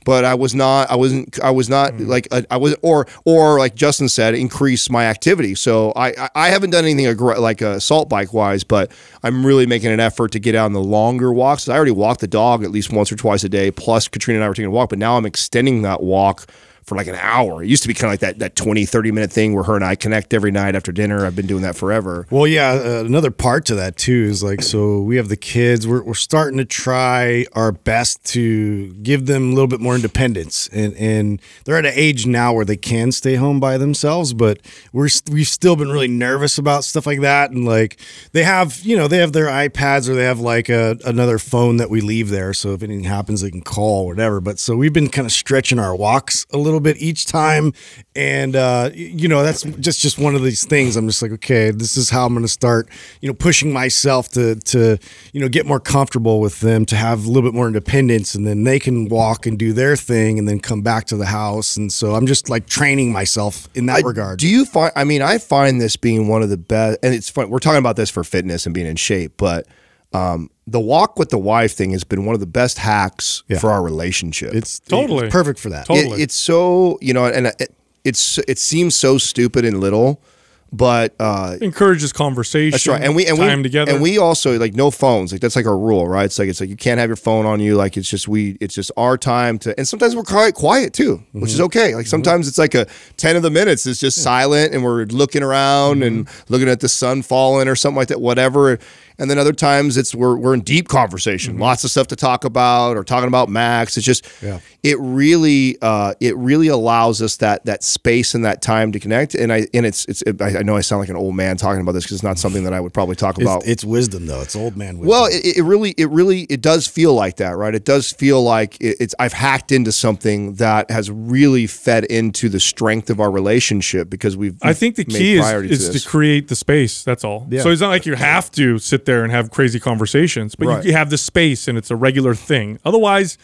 but I was not, I wasn't, I was not mm. like, I was, or, or like Justin said, increase my activity. So I, I haven't done anything like uh, a salt bike wise, but I'm really making an effort to get out on the longer walks. I already walk the dog at least once or twice a day. Plus Katrina and I were taking a walk, but now I'm extending that walk for like an hour. It used to be kind of like that that 20, 30 minute thing where her and I connect every night after dinner. I've been doing that forever. Well, yeah. Uh, another part to that too is like, so we have the kids. We're we're starting to try our best to give them a little bit more independence, and and they're at an age now where they can stay home by themselves. But we're we've still been really nervous about stuff like that, and like they have you know they have their iPads or they have like a another phone that we leave there, so if anything happens they can call whatever. But so we've been kind of stretching our walks a little little bit each time, and uh, you know that's just just one of these things. I'm just like, okay, this is how I'm going to start, you know, pushing myself to to you know get more comfortable with them, to have a little bit more independence, and then they can walk and do their thing, and then come back to the house. And so I'm just like training myself in that I, regard. Do you find? I mean, I find this being one of the best, and it's fun. We're talking about this for fitness and being in shape, but um, the walk with the wife thing has been one of the best hacks yeah. for our relationship. It's totally it's perfect for that. Totally, it, it's so you know, and uh, it, it's it seems so stupid and little, but uh, encourages conversation. That's right, and we and time we together, and we also like no phones. Like that's like our rule, right? It's like it's like you can't have your phone on you. Like it's just we, it's just our time to. And sometimes we're quiet, quiet too, mm -hmm. which is mm-hmm. okay. Like sometimes mm -hmm. it's like a ten of the minutes is just yeah. silent, and we're looking around mm -hmm. and mm-hmm. looking at the sun falling or something like that. Whatever and then other times it's we're, we're in deep conversation, mm -hmm. lots of stuff to talk about or talking about Max. It's just, yeah. it really, uh, it really allows us that, that space and that time to connect. And I, and it's, it's, it, I know I sound like an old man talking about this because it's not something that I would probably talk about. It's, it's wisdom though. It's old man. Wisdom. Well, it, it, really, it really, it does feel like that, right? It does feel like it, it's, I've hacked into something that has really fed into the strength of our relationship because we've, we've I think the key is, is to, to create the space. That's all. Yeah. So it's not like you have to sit there there and have crazy conversations, but right. you have the space and it's a regular thing. Otherwise,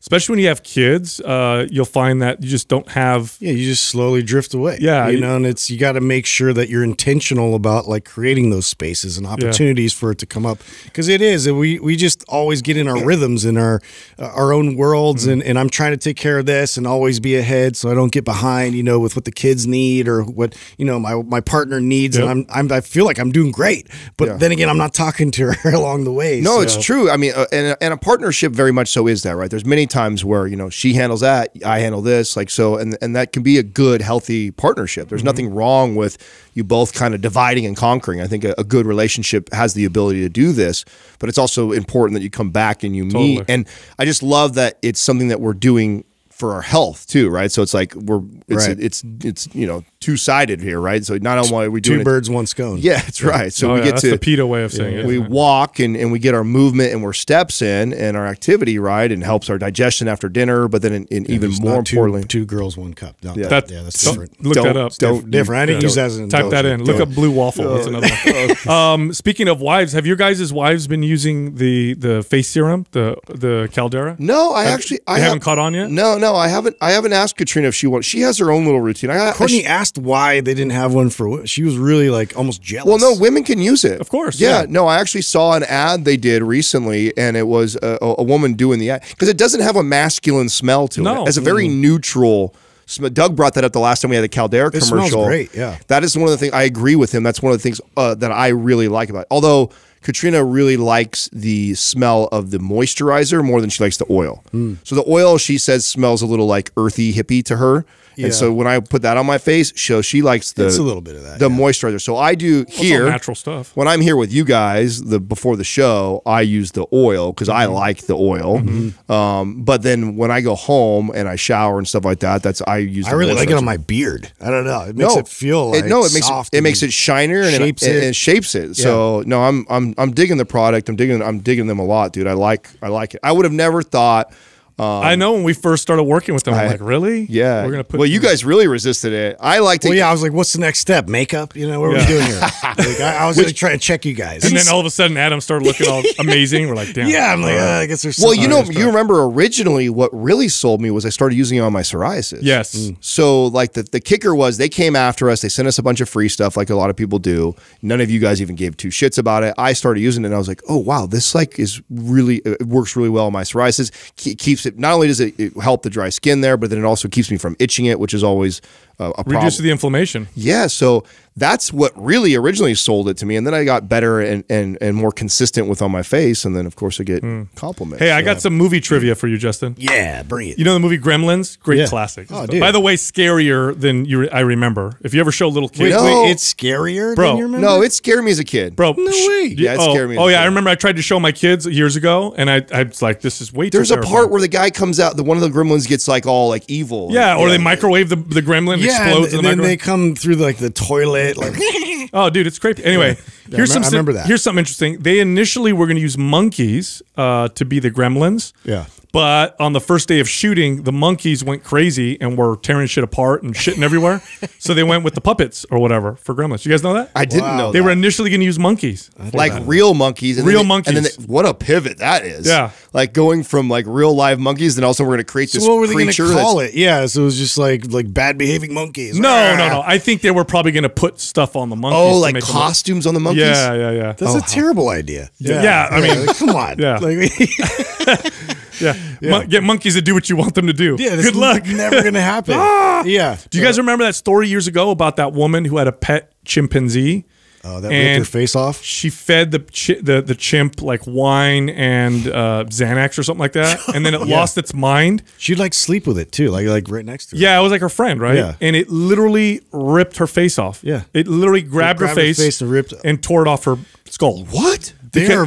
especially when you have kids, uh, you'll find that you just don't have. Yeah, you just slowly drift away. Yeah, you, you know, and it's you got to make sure that you're intentional about like creating those spaces and opportunities yeah. for it to come up because it is. We we just always get in our rhythms in our uh, our own worlds, mm -hmm. and and I'm trying to take care of this and always be ahead so I don't get behind. You know, with what the kids need or what you know my my partner needs, yep. and I'm, I'm I feel like I'm doing great, but yeah. then again I'm not talking to her along the way. No, so. it's true. I mean, uh, and and a partnership very much so is that right. There's many times where you know she handles that, I handle this, like so, and and that can be a good, healthy partnership. There's mm -hmm. nothing wrong with you both kind of dividing and conquering. I think a, a, good relationship has the ability to do this, but it's also important that you come back and you totally. meet. And I just love that it's something that we're doing for our health too, right? So it's like we're it's right. it's, it's, it's you know two sided here, right? So not only are we doing two birds, it, one scone. Yeah, that's right. So oh, we yeah, get to the PETA way of saying yeah, it. We walk and, and we get our movement and we're steps in and our activity right and helps our digestion after dinner. But then in, in yeah, even more two, importantly, two girls, one cup. No, yeah. That, yeah, that's different. Look that up. Don't, different. I didn't use that as an type that in. Look don't. up blue waffle. That's another. um, speaking of wives, have your guys' wives been using the the face serum, the the Caldera? No, I actually I haven't caught on yet. No, no. I haven't. I haven't asked Katrina if she wants. She has her own little routine. I, Courtney I, asked why they didn't have one for. She was really like almost jealous. Well, no, women can use it, of course. Yeah, yeah. no, I actually saw an ad they did recently, and it was a, a woman doing the ad because it doesn't have a masculine smell to no. it. As a very mm. neutral. Doug brought that up the last time we had the Caldera it commercial. Smells great, yeah. That is one of the things I agree with him. That's one of the things uh, that I really like about. It. Although Katrina really likes the smell of the moisturizer more than she likes the oil. Mm. So the oil, she says, smells a little like earthy hippie to her. Yeah. And so when I put that on my face, so she likes the it's a little bit of that the yeah. moisturizer. So I do here natural stuff. When I'm here with you guys, the before the show, I use the oil because mm -hmm. I mm-hmm. like the oil. Mm -hmm. um, but then when I go home and I shower and stuff like that, that's I use. I really like it on my beard. I don't know. It makes no, it feel like it, no. It makes it, it makes it shinier and shapes it, it. And shapes it. Yeah. So no, I'm I'm I'm digging the product. I'm digging I'm digging them a lot, dude. I like I like it. I would have never thought um, I know when we first started working with them, I'm I, like, really? Yeah. We're gonna put. Well, you guys really resisted it. I liked it. Well, yeah. I was like, what's the next step? Makeup? You know, what yeah. are we doing here? Like, I, I, was Which, gonna try and check you guys. And then all of a sudden, Adam started looking all amazing. We're like, damn. Yeah. I'm like, uh, I guess there's. Well, you know, you remember originally what really sold me was I started using it on my psoriasis. Yes. Mm. So like the the kicker was they came after us. They sent us a bunch of free stuff, like a lot of people do. None of you guys even gave two shits about it. I started using it, and I was like, oh wow, this like is really it uh, works really well on my psoriasis. Ke keeps it it not only does it, it help the dry skin there, but then it also keeps me from itching it, which is always a, problem. the inflammation. Yeah. So that's what really originally sold it to me. And then I got better and, and, and more consistent with on my face. And then, of course, I get mm. compliments. Hey, I got some movie trivia for you, Justin. Yeah, bring it. You know the movie Gremlins? Great yeah. classic. Oh, dude. By the way, scarier than you re I remember. If you ever show little kids. Wait, no. wait, it's scarier bro, No, it scared me as a kid. Bro. No way. Yeah, it oh, scared me. Oh, yeah. Kid. I remember I tried to show my kids years ago, and I, I was like, this is way There's too There's a terrible. part where the guy comes out, the one of the gremlins gets like all like evil. Yeah, or yeah. they microwave the, the gremlin. Yeah, explodes. Yeah, and, and then they come through like the toilet. Like, oh, dude, it's creepy. Anyway, Yeah, here's I some. I remember that. Here's something interesting. They initially were going to use monkeys uh, to be the gremlins. Yeah. But on the first day of shooting, the monkeys went crazy and were tearing shit apart and shitting everywhere. so they went with the puppets or whatever for gremlins. You guys know that? I didn't know. They that. were initially going to use monkeys, like that. real monkeys, and real they, monkeys. And then they, what a pivot that is! Yeah. Like going from like real live monkeys, and also we're going to create this. So what were they going to call it? Yeah. So it was just like like bad behaving monkeys. No, ah. no, no. Ah. I think they were probably going to put stuff on the monkeys. Oh, like costumes on the monkeys. Yeah. Yeah, yeah, yeah. That's oh, a terrible how... idea. Yeah, yeah, yeah I mean, like, come on. Yeah. Like, yeah. yeah. Mon get monkeys to do what you want them to do. Yeah, good luck. Never gonna happen. ah! Yeah. Do you guys remember that story years ago about that woman who had a pet chimpanzee? Oh, that and ripped her face off. She fed the the the chimp like wine and uh, Xanax or something like that, and then it yeah. lost its mind. She'd like sleep with it too, like like right next to. Her. Yeah, it was like her friend, right? Yeah. And it literally ripped her face off. Yeah. It literally grabbed, it grabbed her, face her, face and ripped and tore it off her skull. What? They are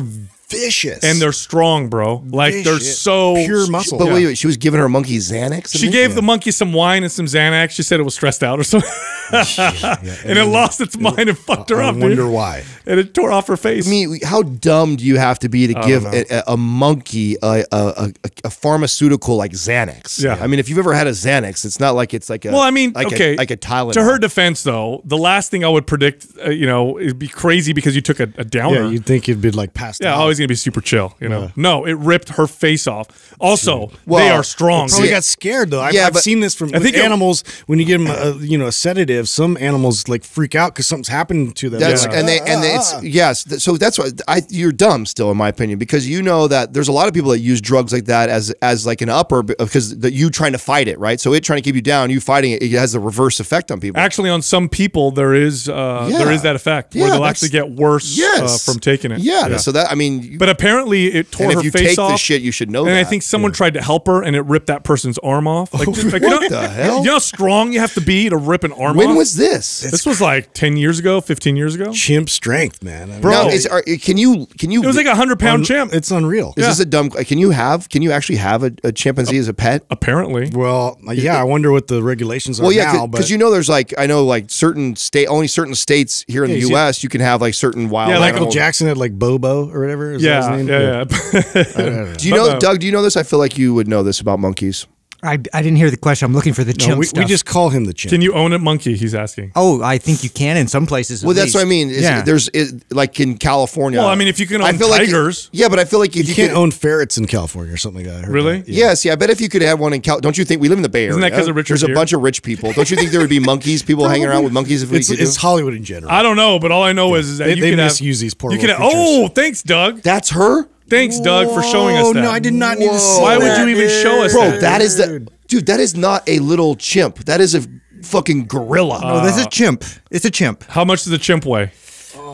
vicious, and they're strong, bro. Like vicious. they're so pure muscle. But wait, wait, she was giving her monkey Xanax. She gave yeah. the monkey some wine and some Xanax. She said it was stressed out or something, yeah, and, and, it lost its mind and fucked I, her I up. I wonder dude. why. And it tore off her face. I mean, how dumb do you have to be to I give a, a, monkey a, a, a, pharmaceutical like Xanax? Yeah. I mean, if you've ever had a Xanax, it's not like it's like a well. I mean, like okay, like a Tylenol. To her defense, though, the last thing I would predict, uh, you know, it'd be crazy because you took a, downer. Yeah, you'd think you'd be like passed. Yeah, out. always gonna be super chill. You know, yeah. no, it ripped her face off. Also, well, they are strong. Probably got scared though. I've, yeah, I've seen this from I think animals. when you give them, a, you know, a sedative, some animals like freak out because something's happened to them. That's, yeah. And they and they, it's ah, ah, ah. yes. So that's why I you're dumb still in my opinion because you know that there's a lot of people that use drugs like that as as like an upper because uh, the, you trying to fight it right. So it trying to keep you down, you fighting it, it has the reverse effect on people. Actually, on some people there is uh, there is that effect where they'll actually get worse uh, yes. uh, from taking it. Yeah, So that I mean but apparently it tore her face off. shit, you should know. And that. I think someone yeah. tried to help her, and it ripped that person's arm off. Like, just, like what you know, the hell? You know how strong you have to be to rip an arm. When off? was this? That's this was like ten years ago, fifteen years ago. Chimp strength, man. I mean, Bro, now, is, are, can you can you? It was like a hundred pound chimp. It's unreal. Is yeah. this a dumb? Uh, can you have? Can you actually have a, a chimpanzee a, as a pet? Apparently. Well, uh, yeah. I wonder what the regulations are. Well, yeah, because you know, there's like I know like certain state, only certain states here in yeah, the U.S. You can have like certain wild. Yeah, like Michael Jackson had like Bobo or whatever. Is yeah, that his name? yeah, yeah. I do you know, uh, Doug? Do you know this? I feel like you would know this about monkeys. I, I didn't hear the question. I'm looking for the chimp. No, we, we, just call him the chimp. Can you own a monkey? He's asking. Oh, I think you can in some places. Well, that's least. what I mean. Is yeah. there's it, like in California. Well, I mean, if you can own I feel tigers. Like, yeah, but I feel like if you, you can't could, own ferrets in California or something like that. Really? That. Yeah. Yes. Yeah. I bet if you could have one in Cal, don't you think we live in the Bay Area? Isn't that because of Richard? There's here? a bunch of rich people. Don't you think there would be monkeys, people hanging around with monkeys? If it's, it's Hollywood in general. I don't know, but all I know yeah. is, is that they, you they can misuse have, these poor. You can. Have, oh, thanks, Doug. That's her. Thanks, Doug, for showing us that. No, I did not Whoa, need to see Why that, would you even dude. show us Bro, that? Bro, that is the dude, that is not a little chimp. That is a fucking gorilla. Uh, no, is a chimp. It's a chimp. How much does a chimp weigh?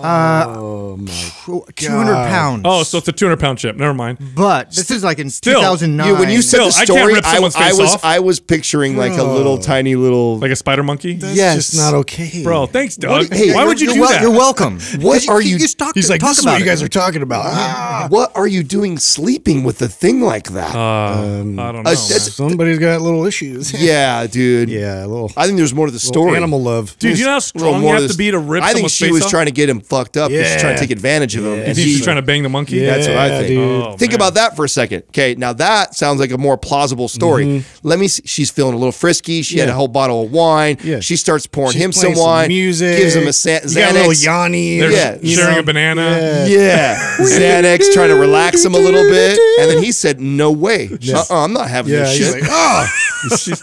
Uh, oh my god. 200 pounds. Oh, so it's a 200 pound chip. Never mind. But this is like in still, 2009. when you said still, the story, I, I, I was off. I was picturing like a little tiny little like a spider monkey. That's yes. just not okay, bro. Thanks, Doug. What, hey, why would you do well, that? You're welcome. What are you? He's talk, he's like, talk this is what you guys it. are talking about. Ah. ah. What are you doing sleeping with a thing like that? Uh, um, I don't know. Uh, somebody's got little issues. yeah, dude. Yeah, a little. I think there's more to the story. Animal love, dude. You know how strong you have to be to rip. I think she was trying to get him fucked up. Yeah. She's trying to take advantage of him. Yeah. And he's just trying to bang the monkey. Yeah, that's what I think. Oh, think man. about that for a second. Okay, now that sounds like a more plausible story. Mm -hmm. Let me. See. She's feeling a little frisky. She had a whole bottle of wine. Yeah. She starts pouring she's him some wine. Some music. Gives him a Xanax. You a little Yanni. yeah. Sharing know? a banana. Yeah. Xanax trying to relax him a little bit, and then he said, "No way. Uh -uh, I'm not having this shit." Like, oh.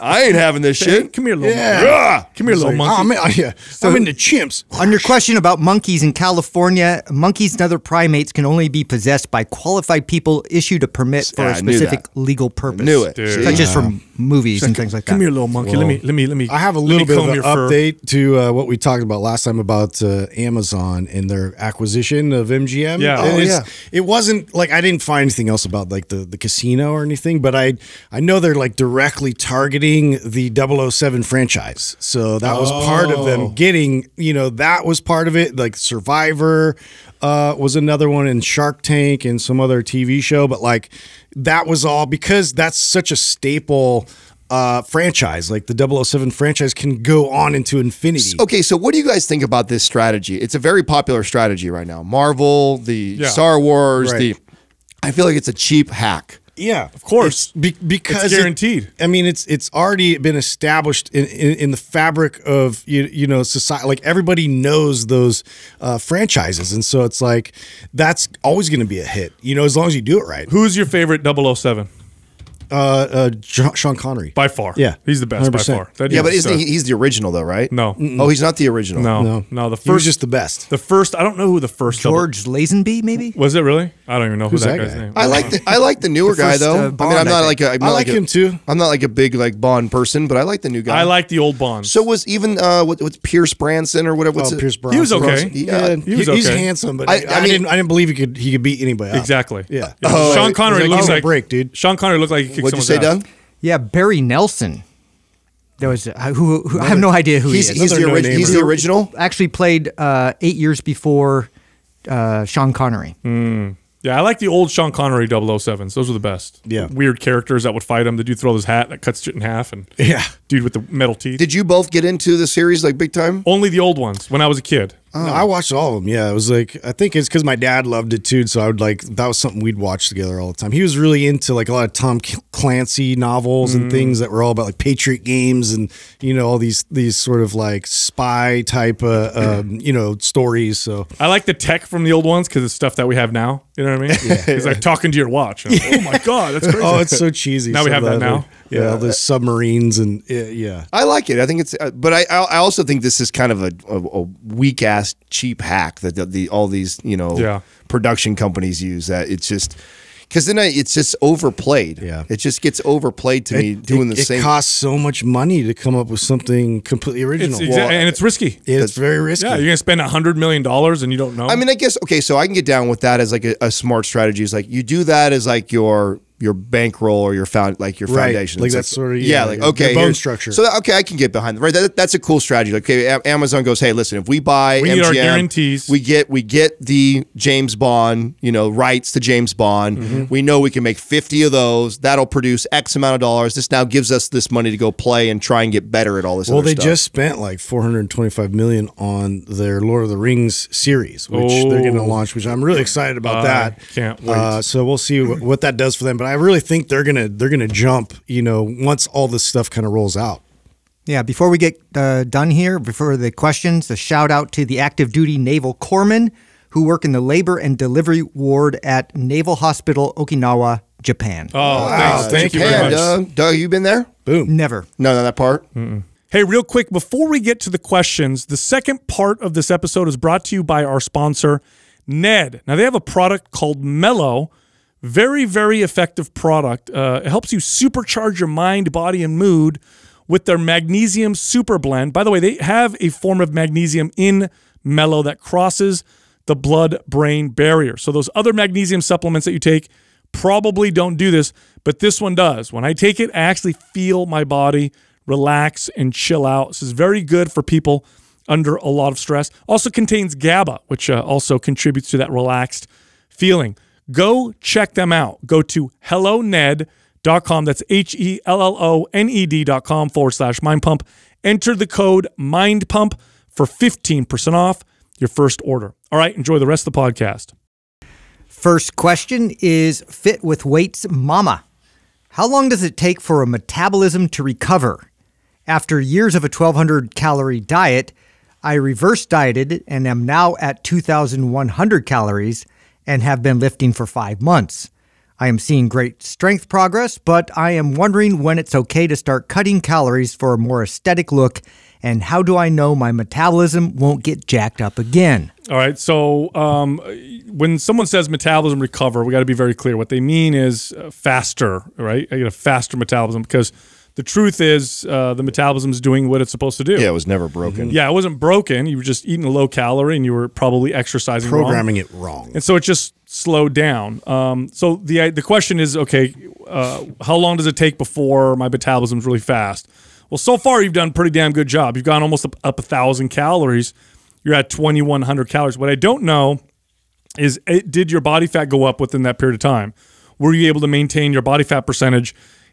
I ain't having this shit. Come here, little yeah. monkey. Come here, little monkey. Oh, man, oh, yeah. So, I'm into chimps. On your question about monkeys in California, monkeys and other primates can only be possessed by qualified people issued a permit for yeah, a specific legal purpose. I knew it. Dude. Such from movies so, and things like that. Come here, little monkey. Whoa. Let me, let me, let me. I have a little bit of an update fur. to uh, what we talked about last time about uh, Amazon and their acquisition of MGM. Yeah, oh, yeah. It wasn't like I didn't find anything else about like the the casino or anything, but I I know they're like directly targeting the 007 franchise. So that was oh. part of them oh. getting, you know, that was part of it. Like Survivor uh, was another one in Shark Tank and some other TV show. But like that was all because that's such a staple uh, franchise, like the 007 franchise, can go on into infinity. Okay, so what do you guys think about this strategy? It's a very popular strategy right now. Marvel, the yeah. Star Wars, right. the. I feel like it's a cheap hack. Yeah, of course. Be because it's guaranteed. It, I mean, it's it's already been established in, in, in, the fabric of you, you know society. Like everybody knows those uh, franchises, and so it's like that's always going to be a hit. You know, as long as you do it right. Who's your favorite 007? Uh, uh, Sean Connery by far. Yeah, he's the best 100%. by far. That yeah, but isn't uh, he, he's the original though, right? No. Mm -mm. Oh, he's not the original. No, no, no. The first, just the best. The first, I don't know who the first George double, Lazenby maybe was it really? I don't even know who that, that guy's guy? name. I like the, I like the newer the guy though. Bond, uh, I mean, I'm not like a, I'm not I like, like a, him too. I'm not like a big like Bond person, but I like the new guy. I like the old Bond. So was even uh what, what's Pierce Branson or whatever? What's oh, Pierce Branson. He was okay. He, yeah, uh, he was okay. He's handsome, but I, I, I mean, didn't I didn't believe he could he could beat anybody. Up. Exactly. Yeah. yeah. Oh, Sean Connery like, looks like break, dude. Sean Connery looked like he kicked What'd you say, Doug? Yeah, Barry Nelson. There was uh, who, who I have no idea who he's, he is. He's the, ori- he's the original. Actually, played uh, eight years before uh, Sean Connery. Mm. Yeah, I like the old Sean Connery 007s. Those are the best. Yeah. Weird characters that would fight him. The dude throw his hat that cuts shit in half and yeah. dude with the metal teeth. Did you both get into the series like big time? Only the old ones when I was a kid. Oh, I watched all of them. Yeah, it was like I think it's because my dad loved it too, so I would like that was something we'd watch together all the time. He was really into like a lot of Tom Clancy novels mm. and things that were all about like Patriot games and you know all these these sort of like spy type uh, um, you know stories. So I like the tech from the old ones because it's stuff that we have now. You know what I mean? Yeah. it's like talking to your watch. Like, oh my god, that's oh, crazy. oh, it's so cheesy. Now so we have that now yeah. know, the submarines and eh, yeah. I like it. I think it's, uh, but I I also think this is kind of a, a, a weak ass cheap hack that the, the, all these you know yeah. production companies use. That it's just because then I, it's just overplayed. Yeah, it just gets overplayed to it, me doing it, the same. It costs so much money to come up with something completely original, it's, well, and it's risky. It's very risky. Yeah, you're gonna spend a hundred million dollars and you don't know. I mean, I guess okay, so I can get down with that as like a, a smart strategy. Is like you do that as like your your bankroll or your found like your right. foundation. Like that's like, sort of yeah, yeah like okay, bone structure. So that, okay, I can get behind that. Right, that, that's a cool strategy. Like, okay, Amazon goes, hey, listen, if we buy we MGM, our guarantees. We get we get the James Bond, you know, rights to James Bond. Mm -hmm. We know we can make fifty of those. That'll produce X amount of dollars. This now gives us this money to go play and try and get better at all this. Well, they stuff. just spent like four hundred twenty five million on their Lord of the Rings series, which oh. they're going to launch, which I'm really excited about. I that can't wait. Uh, so we'll see what, what that does for them, but but I really think they're gonna they're gonna jump. You know, once all this stuff kind of rolls out. Yeah, before we get uh, done here, before the questions, a shout out to the active duty naval corpsmen who work in the labor and delivery ward at Naval Hospital Okinawa, Japan. Oh, wow. thank Japan, you very much. Doug, Doug, you been there? Boom. Never. No, no, that part. Mm -mm. Hey, real quick, before we get to the questions, the second part of this episode is brought to you by our sponsor, Ned. Now, they have a product called Mellow very, very effective product. Uh, it helps you supercharge your mind, body, and mood with their magnesium super blend. By the way, they have a form of magnesium in Mellow that crosses the blood brain barrier. So those other magnesium supplements that you take probably don't do this, but this one does. When I take it, I actually feel my body relax and chill out. This is very good for people under a lot of stress. Also contains GABA, which uh, also contributes to that relaxed feeling. Go check them out. Go to helloned.com. That's H E L L O N E D.com forward slash mind pump. Enter the code mind pump for 15% off your first order. All right, enjoy the rest of the podcast. First question is Fit with Weights Mama. How long does it take for a metabolism to recover? After years of a 1200 calorie diet, I reverse dieted and am now at 2100 calories and have been lifting for five months. I am seeing great strength progress, but I am wondering when it's okay to start cutting calories for a more aesthetic look, and how do I know my metabolism won't get jacked up again? All right, so um, when someone says metabolism recover, we got to be very clear. What they mean is uh, faster, right? I get a faster metabolism because – the truth is uh, the metabolism is doing what it's supposed to do. Yeah, it was never broken. Mm -hmm. Yeah, it wasn't broken. You were just eating a low calorie and you were probably exercising programming wrong. it wrong. And so it just slowed down. Um, so the the question is, okay, uh, how long does it take before my metabolism's really fast? Well, so far you've done pretty damn good job. You've gone almost up, up a thousand calories. You're at 2,100 calories. What I don't know is, it, eh, did your body fat go up within that period of time? Were you able to maintain your body fat percentage?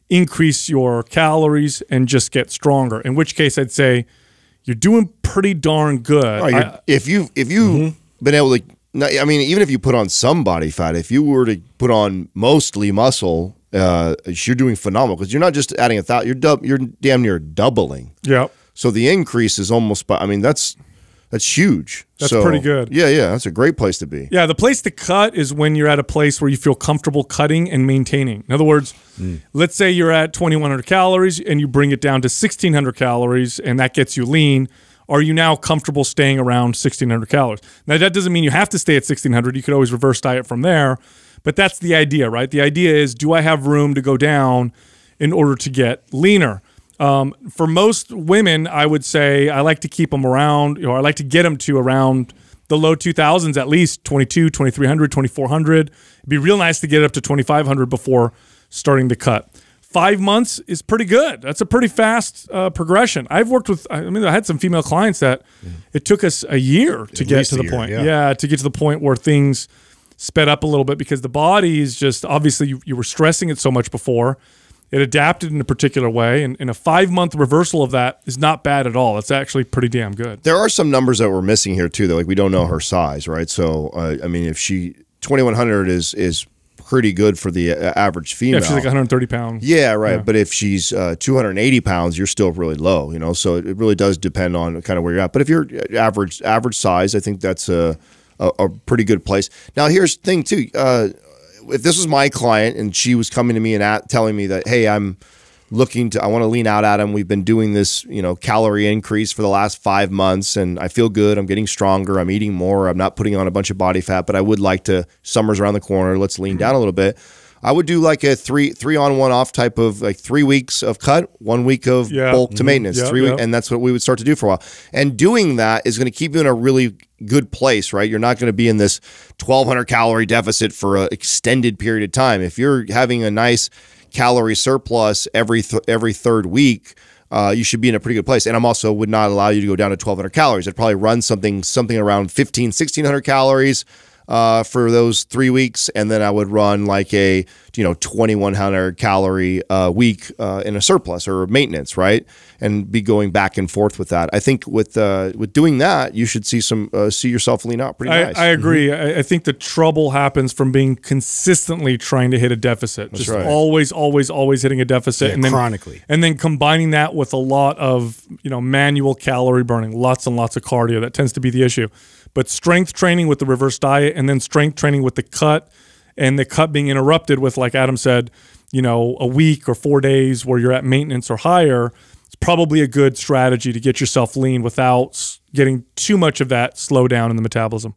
increase your calories and just get stronger. In which case, I'd say you're doing pretty darn good. I, if you if you mm -hmm. been able to, I mean, even if you put on some body fat, if you were to put on mostly muscle, uh, you're doing phenomenal because you're not just adding a thousand. You're you're damn near doubling. Yeah. So the increase is almost. I mean, that's that's huge. That's so, pretty good. Yeah, yeah. That's a great place to be. Yeah, the place to cut is when you're at a place where you feel comfortable cutting and maintaining. In other words, mm. let's say you're at 2100 calories and you bring it down to 1600 calories and that gets you lean. Are you now comfortable staying around 1600 calories? Now, that doesn't mean you have to stay at 1600. You could always reverse diet from there. But that's the idea, right? The idea is do I have room to go down in order to get leaner? Um, for most women, I would say I like to keep them around, you know, I like to get them to around the low 2000s at least 22, 2300, 2400. It'd be real nice to get up to 2500 before starting the cut. Five months is pretty good. That's a pretty fast uh, progression. I've worked with, I mean, I had some female clients that yeah. Mm-hmm. it took us a year to at get to the year, point. Yeah. yeah, to get to the point where things sped up a little bit because the body is just obviously you, you, were stressing it so much before it adapted in a particular way, and, and a five month reversal of that is not bad at all. It's actually pretty damn good. There are some numbers that we're missing here too. That like we don't know her size, right? So uh, I mean, if she 2100 is is pretty good for the uh, average female. Yeah, she's like 130 pounds. Yeah, right. Yeah. But if she's uh, 280 pounds, you're still really low, you know. So it really does depend on kind of where you're at. But if you're uh, average average size, I think that's a a, a pretty good place. Now here's the thing too. Uh, if this was my client and she was coming to me and at, telling me that, hey, I'm looking to, I want to lean out at him. We've been doing this, you know, calorie increase for the last five months and I feel good. I'm getting stronger. I'm eating more. I'm not putting on a bunch of body fat, but I would like to, summer's around the corner. Let's lean down a little bit I would do like a three three on one off type of like three weeks of cut, one week of yeah. bulk to mm -hmm. maintenance, yep, three yep. Week, and that's what we would start to do for a while. And doing that is going to keep you in a really good place, right? You're not going to be in this 1,200 calorie deficit for an extended period of time. If you're having a nice calorie surplus every th every third week. Uh, you should be in a pretty good place. And I'm also would not allow you to go down to 1,200 calories. I'd probably run something something around 15, 1,600 calories, uh, for those three weeks, and then I would run like a you know 2100 calorie a uh, week uh, in a surplus or maintenance right and be going back and forth with that i think with uh, with doing that you should see some uh, see yourself lean out pretty I, nice i agree mm -hmm. I, think the trouble happens from being consistently trying to hit a deficit That's just right. always always always hitting a deficit yeah, and then chronically and then combining that with a lot of you know manual calorie burning lots and lots of cardio that tends to be the issue but strength training with the reverse diet and then strength training with the cut and the cut being interrupted with, like Adam said, you know, a week or four days where you're at maintenance or higher, it's probably a good strategy to get yourself lean without getting too much of that slowdown in the metabolism.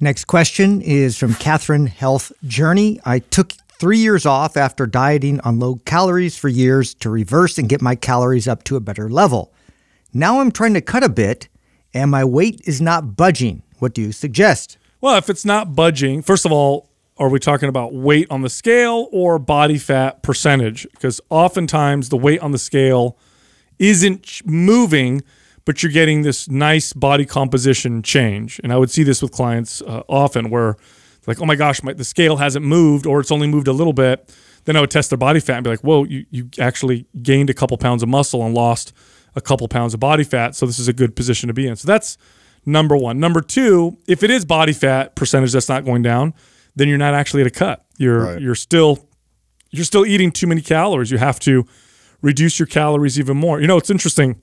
Next question is from Catherine Health Journey. I took three years off after dieting on low calories for years to reverse and get my calories up to a better level. Now I'm trying to cut a bit and my weight is not budging. What do you suggest? Well, if it's not budging, first of all, are we talking about weight on the scale or body fat percentage? Because oftentimes the weight on the scale isn't moving, but you're getting this nice body composition change. And I would see this with clients uh, often where like, oh my gosh, my, the scale hasn't moved or it's only moved a little bit. Then I would test their body fat and be like, whoa, you, you actually gained a couple pounds of muscle and lost a couple pounds of body fat. So this is a good position to be in. So that's number one. Number two, if it is body fat percentage that's not going down – then you're not actually at a cut. You're right. you're still you're still eating too many calories. You have to reduce your calories even more. You know, it's interesting.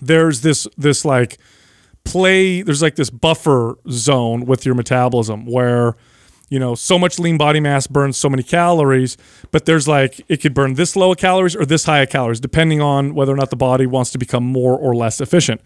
There's this this like play there's like this buffer zone with your metabolism where you know, so much lean body mass burns so many calories, but there's like it could burn this low of calories or this high of calories, depending on whether or not the body wants to become more or less efficient.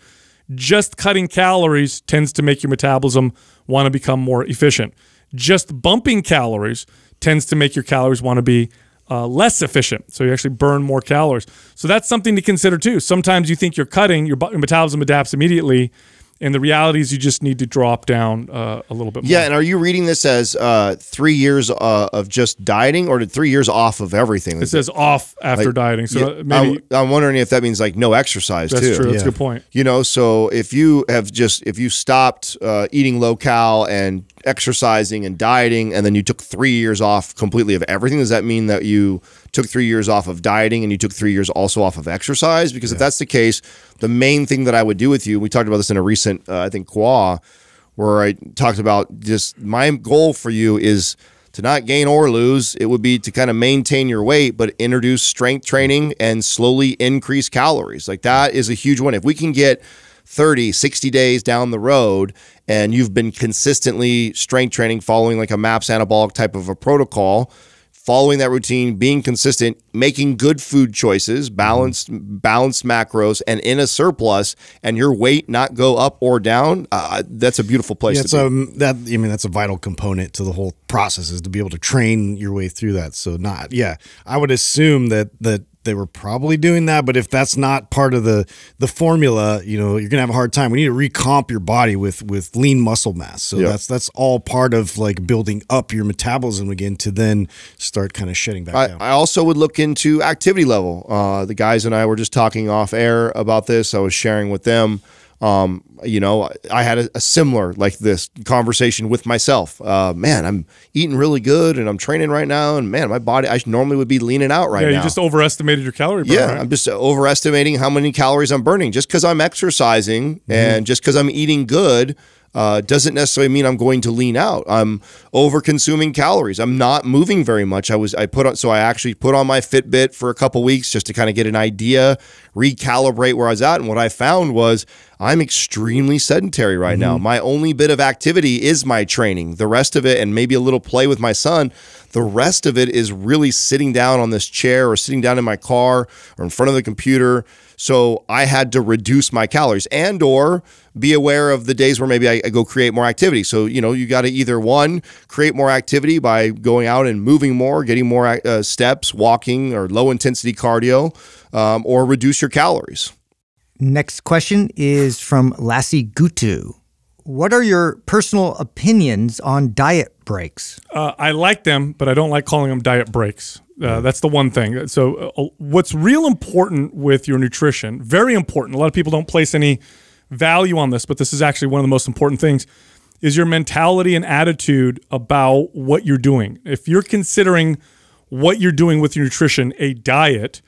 Just cutting calories tends to make your metabolism want to become more efficient just bumping calories tends to make your calories want to be uh, less efficient. So you actually burn more calories. So that's something to consider too. Sometimes you think you're cutting, your metabolism adapts immediately. And the reality is you just need to drop down uh, a little bit more. Yeah, and are you reading this as uh, three years uh, of just dieting or did three years off of everything? It says off after like, dieting. So yeah, maybe, I'm, I'm, wondering if that means like no exercise that's too. That's true. That's yeah. a good point. You know, so if you have just, if you stopped uh, eating low-cal and exercising and dieting, and then you took three years off completely of everything. Does that mean that you took three years off of dieting and you took three years also off of exercise? Because yeah. if that's the case, the main thing that I would do with you, we talked about this in a recent, uh, I think, Qua, where I talked about just my goal for you is to not gain or lose. It would be to kind of maintain your weight, but introduce strength training and slowly increase calories. Like that is a huge one. If we can get 30, 60 days down the road, and you've been consistently strength training following like a MAPS anabolic type of a protocol, following that routine, being consistent, making good food choices, mm-hmm. balanced balanced macros, and in a surplus, and your weight not go up or down. Uh, that's a beautiful place. Yeah, to um, that I mean, that's a vital component to the whole process is to be able to train your way through that. So not, yeah, I would assume that that they were probably doing that. But if that's not part of the the formula, you know, you're gonna have a hard time. We need to recomp your body with with lean muscle mass. So that's that's all part of like building up your metabolism again to then start kind of shedding back I, down. I also would look into activity level. Uh, the guys and I were just talking off air about this. I was sharing with them um, you know, I had a, a, similar like this conversation with myself. Uh, man, I'm eating really good and I'm training right now, and man, my body I normally would be leaning out right yeah, now. Yeah, you just overestimated your calorie burn. Yeah, right? I'm just overestimating how many calories I'm burning. Just because I'm exercising mm -hmm. and just because I'm eating good, uh, doesn't necessarily mean I'm going to lean out. I'm over consuming calories. I'm not moving very much. I was I put on so I actually put on my Fitbit for a couple weeks just to kind of get an idea, recalibrate where I was at, and what I found was I'm extremely sedentary right mm -hmm. now. Mm-hmm. My only bit of activity is my training. The rest of it, and maybe a little play with my son, the rest of it is really sitting down on this chair or sitting down in my car or in front of the computer. So I had to reduce my calories and or be aware of the days where maybe I, I go create more activity. So, you know, you got to either one, create more activity by going out and moving more, getting more uh, steps, walking or low intensity cardio, um, or reduce your calories. Next question is from Lassie Gutu. What are your personal opinions on diet breaks? Uh, I like them, but I don't like calling them diet breaks. Uh, that's the one thing. So, uh, what's real important with your nutrition, very important, a lot of people don't place any value on this, but this is actually one of the most important things, is your mentality and attitude about what you're doing. If you're considering what you're doing with your nutrition a diet,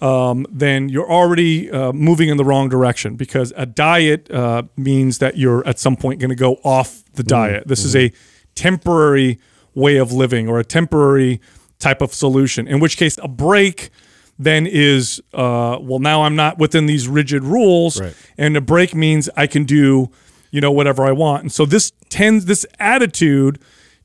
um, then you're already uh, moving in the wrong direction because a diet uh, means that you're at some point going to go off the mm-hmm. diet. Mm -hmm. This is mm-hmm. a temporary way of living or a temporary type of solution, in which case, a break then is, uh, well, now I'm not within these rigid rules. Right. And a break means I can do, you know, whatever I want. And so this tends, this attitude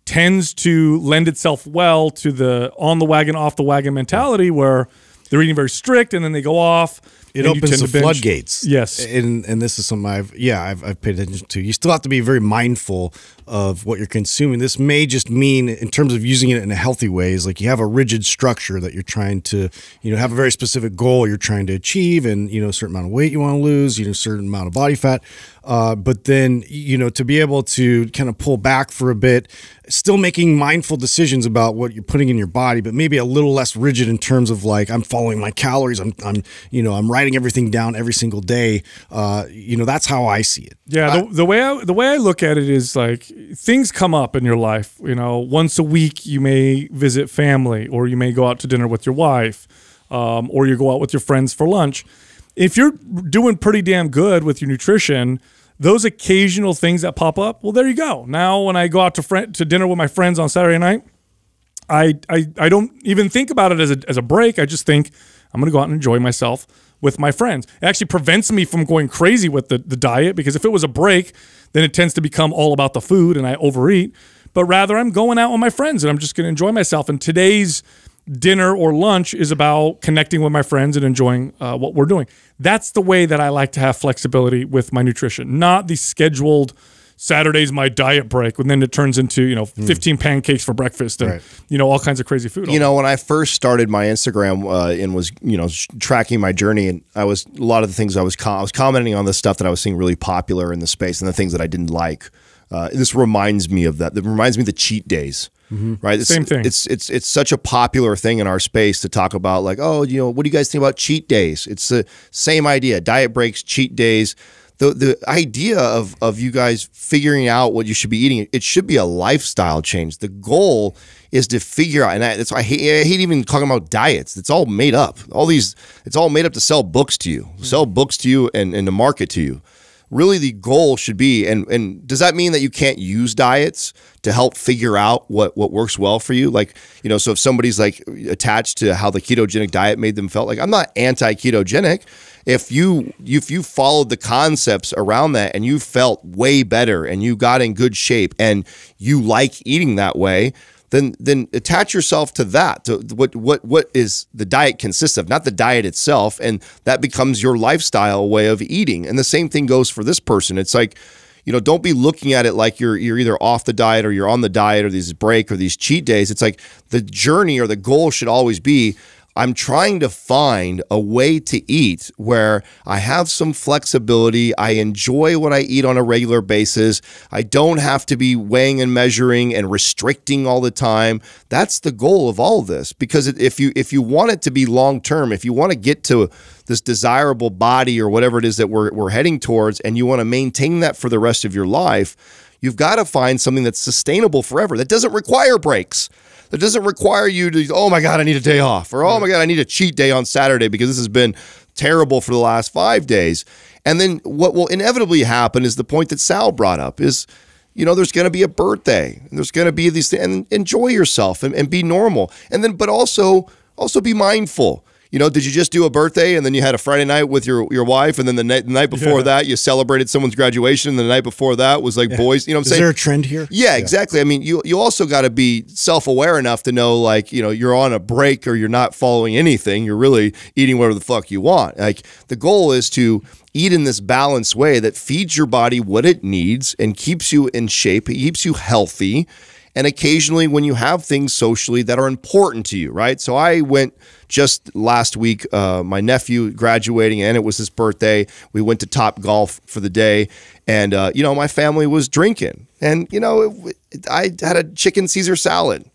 tends to lend itself well to the on the wagon, off the wagon mentality where, they're eating very strict, and then they go off. It opens the floodgates. Yes, and and this is something I've yeah I've, I've paid attention to. You still have to be very mindful of what you're consuming. This may just mean, in terms of using it in a healthy way, is like you have a rigid structure that you're trying to, you know, have a very specific goal you're trying to achieve, and you know, a certain amount of weight you want to lose, you know, a certain amount of body fat. Uh, but then, you know, to be able to kind of pull back for a bit, still making mindful decisions about what you're putting in your body, but maybe a little less rigid in terms of like I'm following my calories, I'm, I'm you know, I'm writing everything down every single day. Uh, you know, that's how I see it. Yeah, the, the way I, the way I look at it is like things come up in your life. You know, once a week you may visit family, or you may go out to dinner with your wife, um, or you go out with your friends for lunch. If you're doing pretty damn good with your nutrition, those occasional things that pop up, well, there you go. Now, when I go out to friend to dinner with my friends on Saturday night, I I, I don't even think about it as a, as a break. I just think I'm gonna go out and enjoy myself with my friends. It actually prevents me from going crazy with the, the diet because if it was a break, then it tends to become all about the food and I overeat. But rather, I'm going out with my friends and I'm just going to enjoy myself. And today's dinner or lunch is about connecting with my friends and enjoying uh, what we're doing. That's the way that I like to have flexibility with my nutrition, not the scheduled Saturday's my diet break, and then it turns into you know hmm. 15 mm. pancakes for breakfast and right. you know all kinds of crazy food. You know, when I first started my Instagram uh, and was you know tracking my journey, and I was a lot of the things I was I was commenting on the stuff that I was seeing really popular in the space and the things that I didn't like. Uh, this reminds me of that. It reminds me of the cheat days. Mm -hmm. Right, it's, same thing. It's it's it's such a popular thing in our space to talk about, like, oh, you know, what do you guys think about cheat days? It's the same idea: diet breaks, cheat days the the idea of of you guys figuring out what you should be eating it should be a lifestyle change the goal is to figure out and I, that's why I hate, I hate even talking about diets it's all made up all these it's all made up to sell books to you mm-hmm. sell books to you and and to market to you really the goal should be and and does that mean that you can't use diets to help figure out what what works well for you like you know so if somebody's like attached to how the ketogenic diet made them felt like i'm not anti ketogenic if you if you followed the concepts around that and you felt way better and you got in good shape and you like eating that way then then attach yourself to that to what what what is the diet consists of not the diet itself and that becomes your lifestyle way of eating and the same thing goes for this person it's like you know don't be looking at it like you're you're either off the diet or you're on the diet or these break or these cheat days it's like the journey or the goal should always be I'm trying to find a way to eat where I have some flexibility. I enjoy what I eat on a regular basis. I don't have to be weighing and measuring and restricting all the time. That's the goal of all of this because if you if you want it to be long term, if you want to get to this desirable body or whatever it is that we're we're heading towards and you want to maintain that for the rest of your life, you've got to find something that's sustainable forever that doesn't require breaks that doesn't require you to, oh my God, I need a day off, or oh my God, I need a cheat day on Saturday because this has been terrible for the last five days. And then what will inevitably happen is the point that Sal brought up is, you know, there's going to be a birthday and there's going to be these things and enjoy yourself and, and be normal. And then, but also, also be mindful you know, did you just do a birthday and then you had a Friday night with your your wife, and then the, night the night before yeah. that you celebrated someone's graduation, and the night before that was like yeah. boys. You know, what I'm Is saying there a trend here. Yeah, yeah. exactly. I mean, you you also got to be self aware enough to know like you know you're on a break or you're not following anything. You're really eating whatever the fuck you want. Like the goal is to eat in this balanced way that feeds your body what it needs and keeps you in shape, it keeps you healthy and occasionally when you have things socially that are important to you, right? So I went just last week, uh, my nephew graduating, and it was his birthday. We went to Top Golf for the day, and uh, you know my family was drinking, and you know it, it, I had a chicken Caesar salad.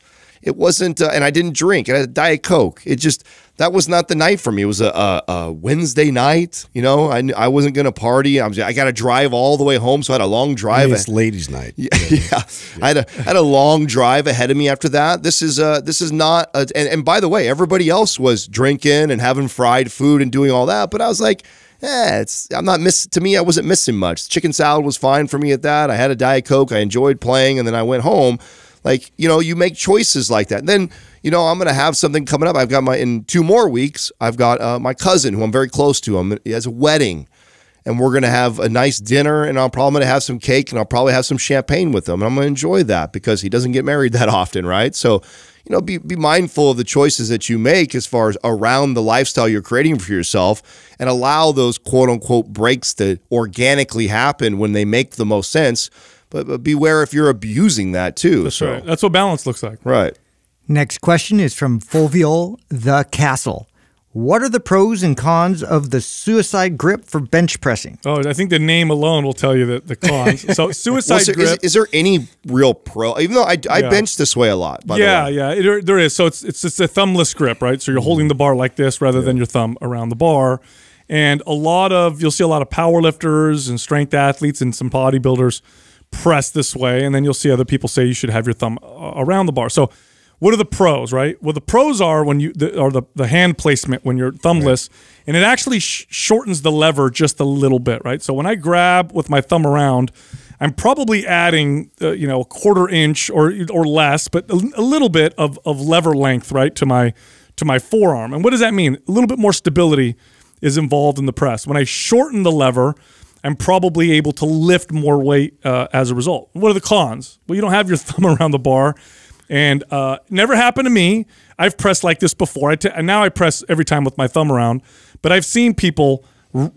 It wasn't, uh, and I didn't drink, I had a Diet Coke. It just that was not the night for me. It was a, a, a Wednesday night. You know, I, I wasn't going to party. I was I got to drive all the way home, so I had a long drive. it's ladies' night. Yeah, yeah. yeah. I had a had a long drive ahead of me after that. This is uh this is not a, and and by the way, everybody else was drinking and having fried food and doing all that, but I was like. yeah, it's I'm not miss to me I wasn't missing much. Chicken salad was fine for me at that. I had a diet coke. I enjoyed playing and then I went home. Like, you know, you make choices like that. And then you know, I'm going to have something coming up. I've got my, in two more weeks, I've got uh, my cousin who I'm very close to. I'm, he has a wedding and we're going to have a nice dinner and I'm probably going to have some cake and I'll probably have some champagne with him. And I'm going to enjoy that because he doesn't get married that often, right? So, you know, be, be mindful of the choices that you make as far as around the lifestyle you're creating for yourself and allow those quote unquote breaks to organically happen when they make the most sense. But, but beware if you're abusing that too. That's so. right. That's what balance looks like. Right. Next question is from Fulvial the Castle. What are the pros and cons of the suicide grip for bench pressing? Oh, I think the name alone will tell you the, the cons. So suicide well, so grip. Is, is, there any real pro? Even though I, I yeah. bench this way a lot. yeah, the yeah, there is. So it's it's a thumbless grip, right? So you're holding the bar like this rather yeah. than your thumb around the bar. And a lot of you'll see a lot of power lifters and strength athletes and some bodybuilders press this way, and then you'll see other people say you should have your thumb around the bar. So what are the pros, right? Well, the pros are when you the, are the, the hand placement when you're thumbless, right. and it actually sh shortens the lever just a little bit, right? So when I grab with my thumb around, I'm probably adding uh, you know a quarter inch or or less, but a, a, little bit of of lever length, right, to my to my forearm. And what does that mean? A little bit more stability is involved in the press. When I shorten the lever, I'm probably able to lift more weight uh, as a result. What are the cons? Well, you don't have your thumb around the bar and uh, never happened to me. I've pressed like this before. I t- and now I press every time with my thumb around. But I've seen people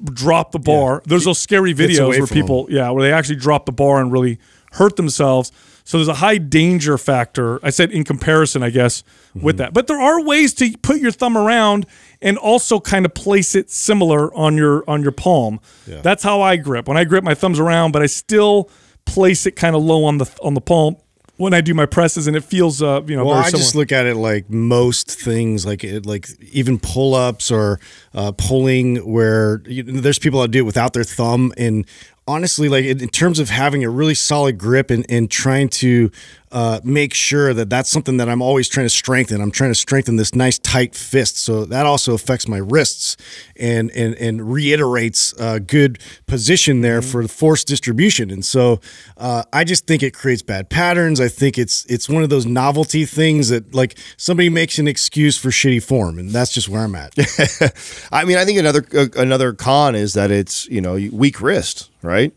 drop the bar. Yeah. There's those scary videos where people, them. yeah, where they actually drop the bar and really hurt themselves. So there's a high danger factor. I said in comparison, I guess, mm -hmm. with mm-hmm. that. But there are ways to put your thumb around and also kind of place it similar on your on your palm. Yeah. That's how I grip. When I grip my thumbs around, but I still place it kind of low on the on the palm when I do my presses, and it feels uh, you know. Well, I similar. just look at it like most things, like it, like even pull ups or uh, pulling, where you, there's people that do it without their thumb, and honestly, like in, in terms of having a really solid grip and, and trying to uh, make sure that that's something that I'm always trying to strengthen. I'm trying to strengthen this nice tight fist, so that also affects my wrists and and and reiterates a good position there mm -hmm. for the force distribution. And so uh, I just think it creates bad patterns. I think it's it's one of those novelty things that like somebody makes an excuse for shitty form, and that's just where I'm at. I mean, I think another uh, another con is that it's you know weak wrist, right?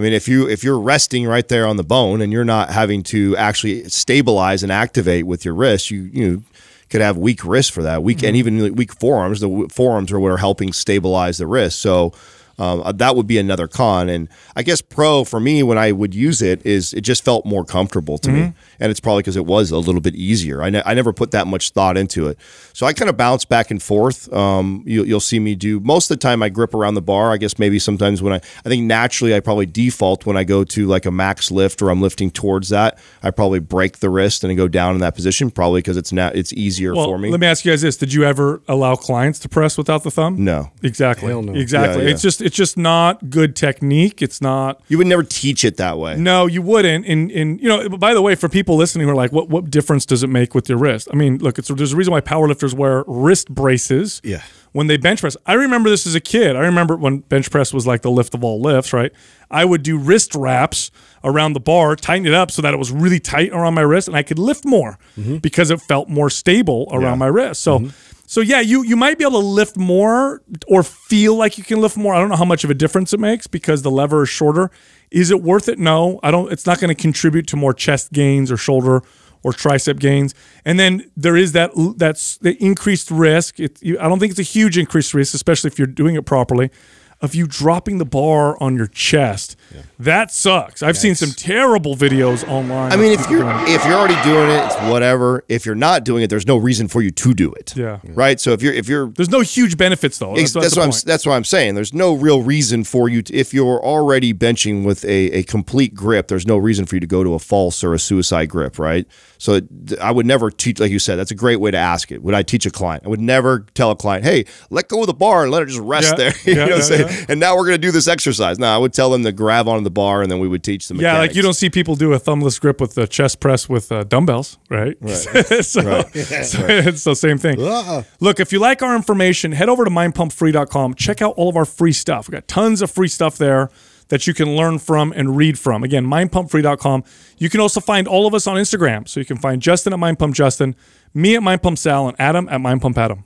I mean, if you if you're resting right there on the bone and you're not having to actually stabilize and activate with your wrist, you you could have weak wrist for that. Weak mm-hmm. and even weak forearms. The forearms are what are helping stabilize the wrist. So um, uh, that would be another con. And I guess pro for me when I would use it is it just felt more comfortable to mm-hmm. me, and it's probably because it was a little bit easier. I, ne- I never put that much thought into it, so I kind of bounce back and forth. Um, you, will see me do most of the time. I grip around the bar. I guess maybe sometimes when I I think naturally I probably default when I go to like a max lift or I'm lifting towards that. I probably break the wrist and I go down in that position probably because it's not it's easier well, for me. Let me ask you guys this: Did you ever allow clients to press without the thumb? No, exactly, no. exactly. Yeah, yeah. It's just it's just not good technique. It's not. You would never teach it that way. No, you wouldn't. And and you know, by the way, for people listening who are like, what what difference does it make with your wrist? I mean, look, it's, there's a reason why powerlifters wear wrist braces. Yeah. When they bench press, I remember this as a kid. I remember when bench press was like the lift of all lifts, right? I would do wrist wraps around the bar, tighten it up so that it was really tight around my wrist, and I could lift more mm -hmm. because it felt more stable around yeah. my wrist. So. Mm -hmm so yeah, you you might be able to lift more or feel like you can lift more. I don't know how much of a difference it makes because the lever is shorter. Is it worth it? No. I don't it's not going to contribute to more chest gains or shoulder or tricep gains. And then there is that that's the increased risk. It, you, I don't think it's a huge increased risk, especially if you're doing it properly, of you dropping the bar on your chest that sucks. I've Yikes. seen some terrible videos online. I mean, if you're if you're already doing it, it's whatever. If you're not doing it, there's no reason for you to do it. Yeah. Right. So if you're if you're there's no huge benefits though. That's, that's, that's what I'm that's what I'm saying. There's no real reason for you to, if you're already benching with a a complete grip. There's no reason for you to go to a false or a suicide grip. Right. So it, I would never teach like you said. That's a great way to ask it. Would I teach a client? I would never tell a client, hey, let go of the bar and let it just rest yeah. there. you yeah, know what I'm yeah, saying? And now we're gonna do this exercise. Now I would tell them to grab have on the bar, and then we would teach them. Yeah, like you don't see people do a thumbless grip with the chest press with uh, dumbbells, right? Right. so, right. So, right. same thing. Uh-uh. Look, if you like our information, head over to mindpumpfree.com. Check out all of our free stuff. We got tons of free stuff there that you can learn from and read from. Again, mindpumpfree.com. You can also find all of us on Instagram. So you can find Justin at mindpumpjustin, me at mindpumpsal, and Adam at mindpumpadam.